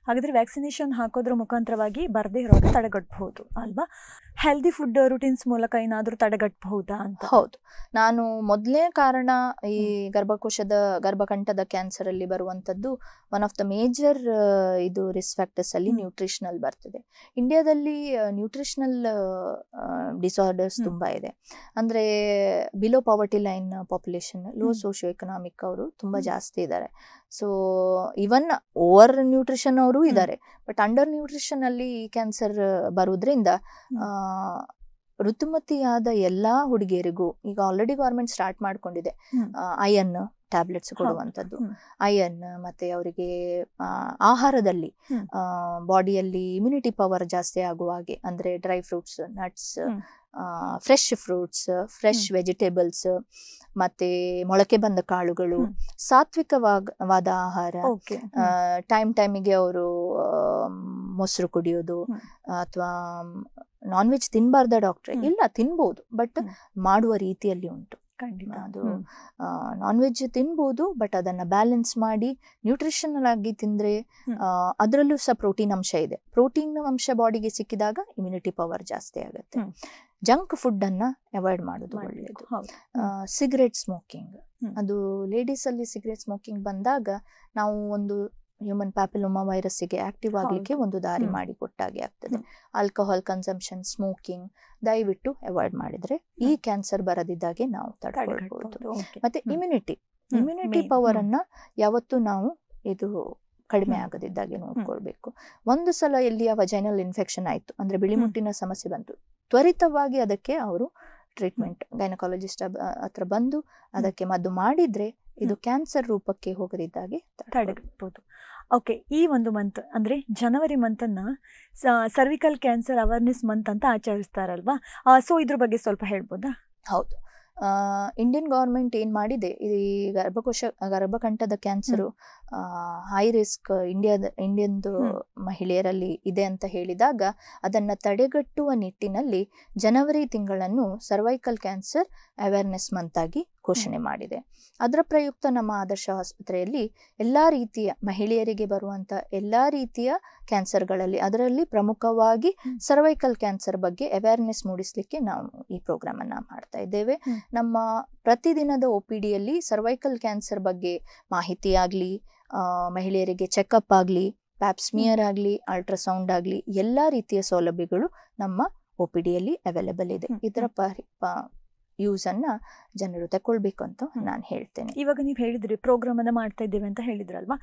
ಹಾಗಾದರೆ ವ್ಯಾಕ್ಸಿನೇಷನ್ ಹಾಕೋದ್ರ ಮುಖಾಂತರವಾಗಿ ಬರದೇ ಇರೋದು ತಡೆಗಟ್ಟಬಹುದು ಅಲ್ವಾ ಹೆಲ್ದಿ ಫುಡ್ ರುಟೀನ್ಸ್ ಮೂಲಕ ಏನಾದರೂ ತಡೆಗಟ್ಟಬಹುದಾ ಅಂತ ಹೌದು ನಾನು ಮೊದಲನೇ ಕಾರಣ ಈ ಗರ್ಭಕೋಶದ ಗರ್ಭಕಂಠದ ಕ್ಯಾನ್ಸರ್ ಅಲ್ಲಿ ಬರುವಂತದ್ದು ಒನ್ ಆಫ್ ದ ಮೇಜರ್ ಇದು ರಿಸ್ ಫ್ಯಾಕ್ಟರ್ಸ್ ಅಲ್ಲಿ ನ್ಯೂಟ್ರಿಷನಲ್ ಬರ್ತದೆ ಇಂಡಿಯಾದಲ್ಲಿ ನ್ಯೂಟ್ರಿಷನಲ್ ಡಿಸಾರ್ಡರ್ಸ್ ತುಂಬಾ ಇದೆ ಅಂದ್ರೆ below poverty line population low socio economic ಅವರು ತುಂಬಾ ಜಾಸ್ತಿ ಇದ್ದಾರೆ ಸೊ ಇವನ್ ಓವರ್ ನ್ಯೂಟ್ರಿಷನ್ ಅವರು ಇದ್ದಾರೆ ಬಟ್ ಅಂಡರ್ ನ್ಯೂಟ್ರಿಷನ್ ಅಲ್ಲಿ ಕ್ಯಾನ್ಸರ್ ಬರೋದ್ರಿಂದ ಋತುಮತಿಯಾದ ಎಲ್ಲಾ ಹುಡುಗಿಯರಿಗೂ ಈಗ ಆಲ್ರೆಡಿ ಗೌರ್ಮೆಂಟ್ ಸ್ಟಾರ್ಟ್ ಮಾಡ್ಕೊಂಡಿದೆ ಐಯನ್ ಟ್ಯಾಬ್ಲೆಟ್ಸ್ ಕೊಡುವಂಥದ್ದು ಐಯನ್ ಮತ್ತೆ ಅವರಿಗೆ ಆಹಾರದಲ್ಲಿ ಬಾಡಿಯಲ್ಲಿ ಇಮ್ಯುನಿಟಿ ಪವರ್ ಜಾಸ್ತಿ ಆಗುವ ಹಾಗೆ ಅಂದ್ರೆ dry fruits nuts fresh fruits fresh vegetables ಮತ್ತೆ ಮೊಳಕೆ ಬಂದ ಕಾಳುಗಳು ಸಾತ್ವಿಕವಾದ ಆಹಾರ ಟೈಮ್ ಟೈಮಿಗೆ ಅವರು ಮೊಸರು ಕುಡಿಯೋದು ಅಥವಾ ನಾನ್ ವೆಜ್ ತಿನ್ಬಾರ್ದ ಡಾಕ್ಟ್ರೆ ಇಲ್ಲ ತಿನ್ಬಹುದು ಬಟ್ ಮಾಡುವ ರೀತಿಯಲ್ಲಿ ಉಂಟು ಅದು ನಾನ್ ವೆಜ್ ತಿನ್ಬೋದು ಬಟ್ ಅದನ್ನ ಬ್ಯಾಲೆನ್ಸ್ ಮಾಡಿ ನ್ಯೂಟ್ರಿಷನಲ್ ಆಗಿ ತಿಂದ್ರೆ ಅದರಲ್ಲೂ ಸಹ ಪ್ರೋಟೀನ್ ಅಂಶ ಇದೆ ಪ್ರೋಟೀನ್ ಅಂಶ ಬಾಡಿಗೆ ಸಿಕ್ಕಿದಾಗ ಇಮ್ಯುನಿಟಿ ಪವರ್ ಜಾಸ್ತಿ ಆಗುತ್ತೆ ಜಂಕ್ ಫುಡ್ ಅನ್ನ ಅವಾಯ್ಡ್ ಮಾಡೋದು ಒಳ್ಳೆಯದು ಸಿಗರೆಟ್ ಸ್ಮೋಕಿಂಗ್ ಅದು ಲೇಡೀಸ್ ಅಲ್ಲಿ ಸಿಗರೇಟ್ ಸ್ಮೋಕಿಂಗ್ ಬಂದಾಗ ನಾವು ಒಂದು ಹ್ಯೂಮನ್ ಪ್ಯಾಪಿಲೋಮಾ ವೈರಸ್ಸಿಗೆ ಆಕ್ಟಿವ್ ಆಗಲಿಕ್ಕೆ ಒಂದು ದಾರಿ ಮಾಡಿ ಕೊಟ್ಟಾಗೆ ಆಗ್ತದೆ ಆಲ್ಕೋಹಾಲ್ ಕನ್ಸಂಪ್ಷನ್ ಸ್ಮೋಕಿಂಗ್ ದಯವಿಟ್ಟು ಅವಾಯ್ಡ್ ಮಾಡಿದ್ರೆ ಈ ಕ್ಯಾನ್ಸರ್ ಬರದಿದ್ದಾಗೆ ನಾವು ತಡೆಗಟ್ಟಬಹುದು ಮತ್ತೆ ಇಮ್ಯುನಿಟಿ ಇಮ್ಯುನಿಟಿ ಪವರ್ ಅನ್ನ ಯಾವತ್ತು ನಾವು ಇದು ಕಡಿಮೆ ಆಗದಿದ್ದಾಗೆ ನೋಡ್ಕೊಳ್ಬೇಕು ಒಂದು ಸಲ ಯಾವ ವಜೈನಲ್ ಇನ್ಫೆಕ್ಷನ್ ಆಯ್ತು ಅಂದ್ರೆ ಬಿಳಿಮುಟ್ಟಿನ ಸಮಸ್ಯೆ ಬಂತು ತ್ವರಿತವಾಗಿ ಅದಕ್ಕೆ ಅವರು ಟ್ರೀಟ್ಮೆಂಟ್ ಗೈನಕಾಲಜಿಸ್ಟ್ ಹತ್ರ ಬಂದು ಅದಕ್ಕೆ ಮದ್ದು ಮಾಡಿದ್ರೆ ಇದು ಕ್ಯಾನ್ಸರ್ ರೂಪಕ್ಕೆ ಹೋಗದಿದ್ದಾಗೆ ತಡೆಗಟ್ಟಬಹುದು ಓಕೆ ಈ ಒಂದು ಮಂತ್ ಅಂದರೆ ಜನವರಿ ಮಂತನ್ನು ಸರ್ವಿಕಲ್ ಕ್ಯಾನ್ಸರ್ ಅವೇರ್ನೆಸ್ ಮಂತ್ ಅಂತ ಆಚರಿಸ್ತಾರಲ್ವಾ ಸೊ ಇದ್ರ ಬಗ್ಗೆ ಸ್ವಲ್ಪ ಹೇಳ್ಬೋದಾ ಹೌದು ಇಂಡಿಯನ್ ಗೌರ್ಮೆಂಟ್ ಏನು ಮಾಡಿದೆ ಈ ಗರ್ಭಕೋಶ ಗರ್ಭಕಂಠದ ಕ್ಯಾನ್ಸರು ಹೈ ರಿಸ್ಕ್ ಇಂಡಿಯಾದ ಇಂಡಿಯನ್ದು ಮಹಿಳೆಯರಲ್ಲಿ ಇದೆ ಅಂತ ಹೇಳಿದಾಗ ಅದನ್ನು ತಡೆಗಟ್ಟುವ ನಿಟ್ಟಿನಲ್ಲಿ ಜನವರಿ ತಿಂಗಳನ್ನು ಸರ್ವೈಕಲ್ ಕ್ಯಾನ್ಸರ್ ಅವೇರ್ನೆಸ್ ಮಂತ್ ಆಗಿ ಘೋಷಣೆ ಮಾಡಿದೆ ಅದರ ಪ್ರಯುಕ್ತ ನಮ್ಮ ಆದರ್ಶ ಆಸ್ಪತ್ರೆಯಲ್ಲಿ ಎಲ್ಲಾ ರೀತಿಯ ಮಹಿಳೆಯರಿಗೆ ಬರುವಂತ ಎಲ್ಲಾ ರೀತಿಯ ಕ್ಯಾನ್ಸರ್ಗಳಲ್ಲಿ ಅದರಲ್ಲಿ ಪ್ರಮುಖವಾಗಿ ಸರ್ವೈಕಲ್ ಕ್ಯಾನ್ಸರ್ ಬಗ್ಗೆ ಅವೇರ್ನೆಸ್ ಮೂಡಿಸಲಿಕ್ಕೆ ನಾವು ಈ ಪ್ರೋಗ್ರಾಮ್ ಅನ್ನ ಮಾಡ್ತಾ ಇದ್ದೇವೆ ನಮ್ಮ ಪ್ರತಿದಿನದ ಒಪಿಡಿಯಲ್ಲಿ ಸರ್ವೈಕಲ್ ಕ್ಯಾನ್ಸರ್ ಬಗ್ಗೆ ಮಾಹಿತಿ ಆಗಲಿ ಮಹಿಳೆಯರಿಗೆ ಚೆಕ್ಅಪ್ ಆಗಲಿ ಪ್ಯಾಪ್ಸ್ಮಿಯರ್ ಆಗಲಿ ಅಲ್ಟ್ರಾಸೌಂಡ್ ಆಗಲಿ ಎಲ್ಲಾ ರೀತಿಯ ಸೌಲಭ್ಯಗಳು ನಮ್ಮ ಯಲ್ಲಿ ಅವೈಲೇಬಲ್ ಇದೆ ಇದರ ಯೂಸ್ ಅನ್ನ ಜನರು ತಗೊಳ್ಬೇಕು ಅಂತ ನಾನು ಹೇಳ್ತೇನೆ ಇವಾಗ ನೀವು ಹೇಳಿದ್ರಿ ಪ್ರೋಗ್ರಾಮ್ ಅನ್ನ ಮಾಡ್ತಾ ಇದ್ದೇವೆ ಅಂತ ಹೇಳಿದ್ರಲ್ವಾ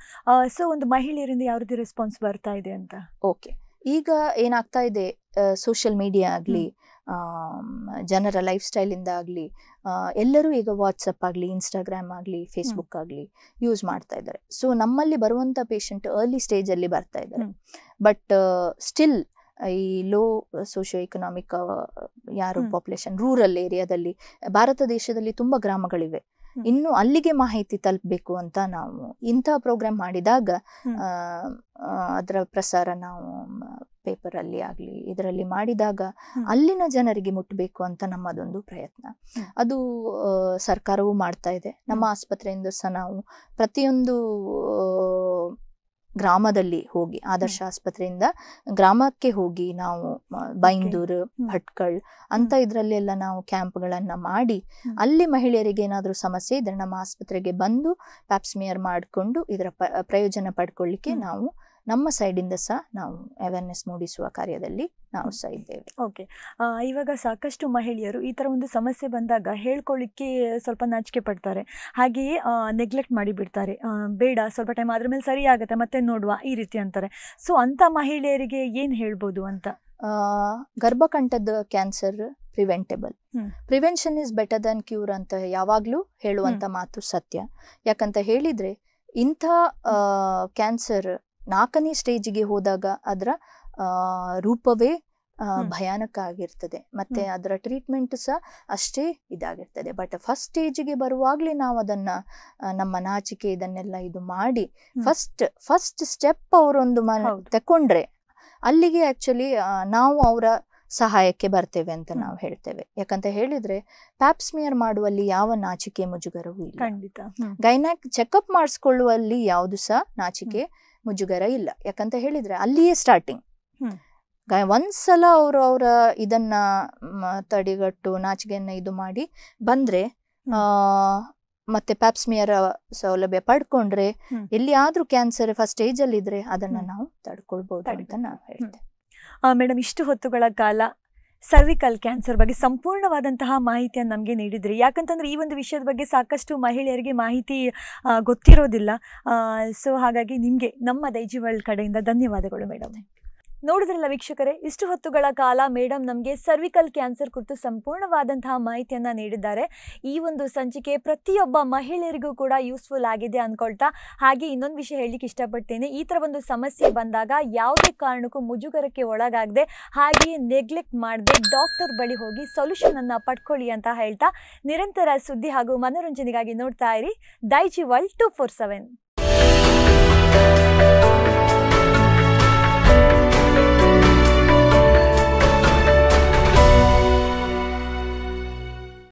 ಸೊ ಒಂದು ಮಹಿಳೆಯರಿಂದ ಯಾವ ರೀತಿ ರೆಸ್ಪಾನ್ಸ್ ಬರ್ತಾ ಇದೆ ಅಂತ ಓಕೆ ಈಗ ಏನಾಗ್ತಾ ಇದೆ ಸೋಷಿಯಲ್ ಮೀಡಿಯಾ ಆಗಲಿ ಜನರ ಲೈಫ್ ಸ್ಟೈಲಿಂದ ಆಗಲಿ ಎಲ್ಲರೂ ಈಗ ವಾಟ್ಸಪ್ ಆಗಲಿ ಇನ್ಸ್ಟಾಗ್ರಾಮ್ ಆಗಲಿ ಫೇಸ್ಬುಕ್ ಆಗಲಿ ಯೂಸ್ ಮಾಡ್ತಾ ಇದ್ದಾರೆ ಸೊ ನಮ್ಮಲ್ಲಿ ಬರುವಂಥ ಪೇಷಂಟ್ ಅರ್ಲಿ ಸ್ಟೇಜಲ್ಲಿ ಬರ್ತಾ ಇದ್ದಾರೆ ಬಟ್ ಸ್ಟಿಲ್ ಈ ಲೋ ಸೋಶಿಯೋ ಎಕನಾಮಿಕ್ ಯಾರು ಪಾಪ್ಯುಲೇಷನ್ ರೂರಲ್ ಏರಿಯಾದಲ್ಲಿ ಭಾರತ ದೇಶದಲ್ಲಿ ತುಂಬಾ ಗ್ರಾಮಗಳಿವೆ ಇನ್ನು ಅಲ್ಲಿಗೆ ಮಾಹಿತಿ ತಲುಪಬೇಕು ಅಂತ ನಾವು ಇಂತಹ ಪ್ರೋಗ್ರಾಮ್ ಮಾಡಿದಾಗ ಅದರ ಪ್ರಸಾರ ನಾವು ಪೇಪರ್ ಅಲ್ಲಿ ಆಗಲಿ ಇದರಲ್ಲಿ ಮಾಡಿದಾಗ ಅಲ್ಲಿನ ಜನರಿಗೆ ಮುಟ್ಟಬೇಕು ಅಂತ ನಮ್ಮದೊಂದು ಪ್ರಯತ್ನ ಅದು ಸರ್ಕಾರವೂ ಮಾಡ್ತಾ ಇದೆ ನಮ್ಮ ಆಸ್ಪತ್ರೆಯಿಂದ ಸಹ ನಾವು ಪ್ರತಿಯೊಂದು ಗ್ರಾಮದಲ್ಲಿ ಹೋಗಿ ಆದರ್ಶ ಆಸ್ಪತ್ರೆಯಿಂದ ಗ್ರಾಮಕ್ಕೆ ಹೋಗಿ ನಾವು ಬೈಂದೂರು ಭಟ್ಕಳ್ ಅಂತ ಇದರಲ್ಲಿ ಎಲ್ಲ ನಾವು ಕ್ಯಾಂಪ್ಗಳನ್ನ ಮಾಡಿ ಅಲ್ಲಿ ಮಹಿಳೆಯರಿಗೆ ಏನಾದರೂ ಸಮಸ್ಯೆ ಇದ್ರೆ ನಮ್ಮ ಆಸ್ಪತ್ರೆಗೆ ಬಂದು ಪ್ಯಾಪ್ಸ್ಮಿಯರ್ ಮಾಡಿಕೊಂಡು ಇದರ ಪ್ರಯೋಜನ ಪಡ್ಕೊಳ್ಳಿಕ್ಕೆ ನಾವು ನಮ್ಮ ಸೈಡಿಂದ ಸಹ ನಾವು ಅವೇರ್ನೆಸ್ ಮೂಡಿಸುವ ಕಾರ್ಯದಲ್ಲಿ ನಾವು ಸಹ ಇದ್ದೇವೆ ಓಕೆ ಇವಾಗ ಸಾಕಷ್ಟು ಮಹಿಳೆಯರು ಈ ಥರ ಒಂದು ಸಮಸ್ಯೆ ಬಂದಾಗ ಹೇಳ್ಕೊಳ್ಳಿಕ್ಕೆ ಸ್ವಲ್ಪ ನಾಚಿಕೆ ಪಡ್ತಾರೆ ಹಾಗೆಯೇ ನೆಗ್ಲೆಕ್ಟ್ ಮಾಡಿಬಿಡ್ತಾರೆ ಬೇಡ ಸ್ವಲ್ಪ ಟೈಮ್ ಅದ್ರ ಮೇಲೆ ಸರಿ ಆಗುತ್ತೆ ಮತ್ತೆ ನೋಡುವ ಈ ರೀತಿ ಅಂತಾರೆ ಸೊ ಅಂತ ಮಹಿಳೆಯರಿಗೆ ಏನು ಹೇಳ್ಬೋದು ಅಂತ ಗರ್ಭಕಂಠದ cancer preventable prevention is better than cure ಅಂತ ಯಾವಾಗಲೂ ಹೇಳುವಂಥ ಮಾತು ಸತ್ಯ ಯಾಕಂತ ಹೇಳಿದ್ರೆ ಇಂಥ ಕ್ಯಾನ್ಸರ್ ನಾಲ್ಕನೇ ಸ್ಟೇಜಿಗೆ ಹೋದಾಗ ಅದರ ರೂಪವೇ ಭಯಾನಕ ಆಗಿರ್ತದೆ ಮತ್ತೆ ಅದರ ಟ್ರೀಟ್ಮೆಂಟ್ ಸಹ ಅಷ್ಟೇ ಇದಾಗಿರ್ತದೆ ಬಟ್ ಫಸ್ಟ್ ಸ್ಟೇಜಿಗೆ ಬರುವಾಗ್ಲೇ ನಾವು ಅದನ್ನ ನಮ್ಮ ನಾಚಿಕೆ ಇದನ್ನೆಲ್ಲ ಇದು ಮಾಡಿ ಫಸ್ಟ್ ಫಸ್ಟ್ ಸ್ಟೆಪ್ ಅವರೊಂದು ತಕೊಂಡ್ರೆ ಅಲ್ಲಿಗೆ ಆಕ್ಚುಲಿ ನಾವು ಅವರ ಸಹಾಯಕ್ಕೆ ಬರ್ತೇವೆ ಅಂತ ನಾವು ಹೇಳ್ತೇವೆ ಯಾಕಂತ ಹೇಳಿದ್ರೆ ಪ್ಯಾಪ್ಸ್ಮಿಯರ್ ಮಾಡುವಲ್ಲಿ ಯಾವ ನಾಚಿಕೆ ಮುಜುಗರವೂ ಇಲ್ಲ ಖಂಡಿತ ಗೈನಾಕ್ ಚೆಕ್ಅಪ್ ಮಾಡಿಸ್ಕೊಳ್ಳುವಲ್ಲಿ ಯಾವುದು ಸಹ ನಾಚಿಕೆ ಮುಜುಗರ ಇಲ್ಲ ಯಾಕಂತ ಹೇಳಿದ್ರೆ ಅಲ್ಲಿಯೇ ಸ್ಟಾರ್ಟಿಂಗ್ ಒಂದ್ಸಲ ಅವರು ಅವರ ಇದನ್ನ ತಡಿಗಟ್ಟು ನಾಚಿಗೆಯನ್ನ ಇದು ಮಾಡಿ ಬಂದ್ರೆ ಮತ್ತೆ ಪ್ಯಾಪ್ಸ್ಮಿಯರ ಸೌಲಭ್ಯ ಪಡ್ಕೊಂಡ್ರೆ ಎಲ್ಲಿ ಆದ್ರೂ ಕ್ಯಾನ್ಸರ್ ಫಸ್ಟ್ ಸ್ಟೇಜ್ ಅಲ್ಲಿ ಇದ್ರೆ ಅದನ್ನ ನಾವು ತಡ್ಕೊಳ್ಬಹುದು ಅಂತ ನಾವು ಹೇಳ್ತೇವೆ ಮೇಡಮ್ ಇಷ್ಟು ಹೊತ್ತುಗಳ ಕಾಲ ಸರ್ವಿಕಲ್ ಕ್ಯಾನ್ಸರ್ ಬಗ್ಗೆ ಸಂಪೂರ್ಣವಾದಂತಹ ಮಾಹಿತಿಯನ್ನು ನಮಗೆ ನೀಡಿದ್ರಿ ಯಾಕಂತಂದರೆ ಈ ಒಂದು ವಿಷಯದ ಬಗ್ಗೆ ಸಾಕಷ್ಟು ಮಹಿಳೆಯರಿಗೆ ಮಾಹಿತಿ ಗೊತ್ತಿರೋದಿಲ್ಲ ಸೊ ಹಾಗಾಗಿ ನಿಮಗೆ ನಮ್ಮ ದೈಜಿ ವರ್ಲ್ಡ್ ಕಡೆಯಿಂದ ಧನ್ಯವಾದಗಳು ಮೇಡಮ್ ನೋಡಿದ್ರಲ್ಲ ವೀಕ್ಷಕರೇ ಇಷ್ಟು ಹೊತ್ತುಗಳ ಕಾಲ ಮೇಡಮ್ ನಮಗೆ ಸರ್ವಿಕಲ್ ಕ್ಯಾನ್ಸರ್ ಕುರಿತು ಸಂಪೂರ್ಣವಾದಂತಹ ಮಾಹಿತಿಯನ್ನು ನೀಡಿದ್ದಾರೆ ಈ ಒಂದು ಸಂಚಿಕೆ ಪ್ರತಿಯೊಬ್ಬ ಮಹಿಳೆಯರಿಗೂ ಕೂಡ ಯೂಸ್ಫುಲ್ ಆಗಿದೆ ಅಂದ್ಕೊಳ್ತಾ ಹಾಗೆ ಇನ್ನೊಂದು ವಿಷಯ ಹೇಳಲಿಕ್ಕೆ ಇಷ್ಟಪಡ್ತೇನೆ ಈ ಥರ ಒಂದು ಸಮಸ್ಯೆ ಬಂದಾಗ ಯಾವುದೇ ಕಾರಣಕ್ಕೂ ಮುಜುಗರಕ್ಕೆ ಒಳಗಾಗದೆ ಹಾಗೆಯೇ ನೆಗ್ಲೆಕ್ಟ್ ಮಾಡದೆ ಡಾಕ್ಟರ್ ಬಳಿ ಹೋಗಿ ಸೊಲ್ಯೂಷನನ್ನು ಪಡ್ಕೊಳ್ಳಿ ಅಂತ ಹೇಳ್ತಾ ನಿರಂತರ ಸುದ್ದಿ ಹಾಗೂ ಮನೋರಂಜನೆಗಾಗಿ ನೋಡ್ತಾ ಇರಿ Daiji world two four seven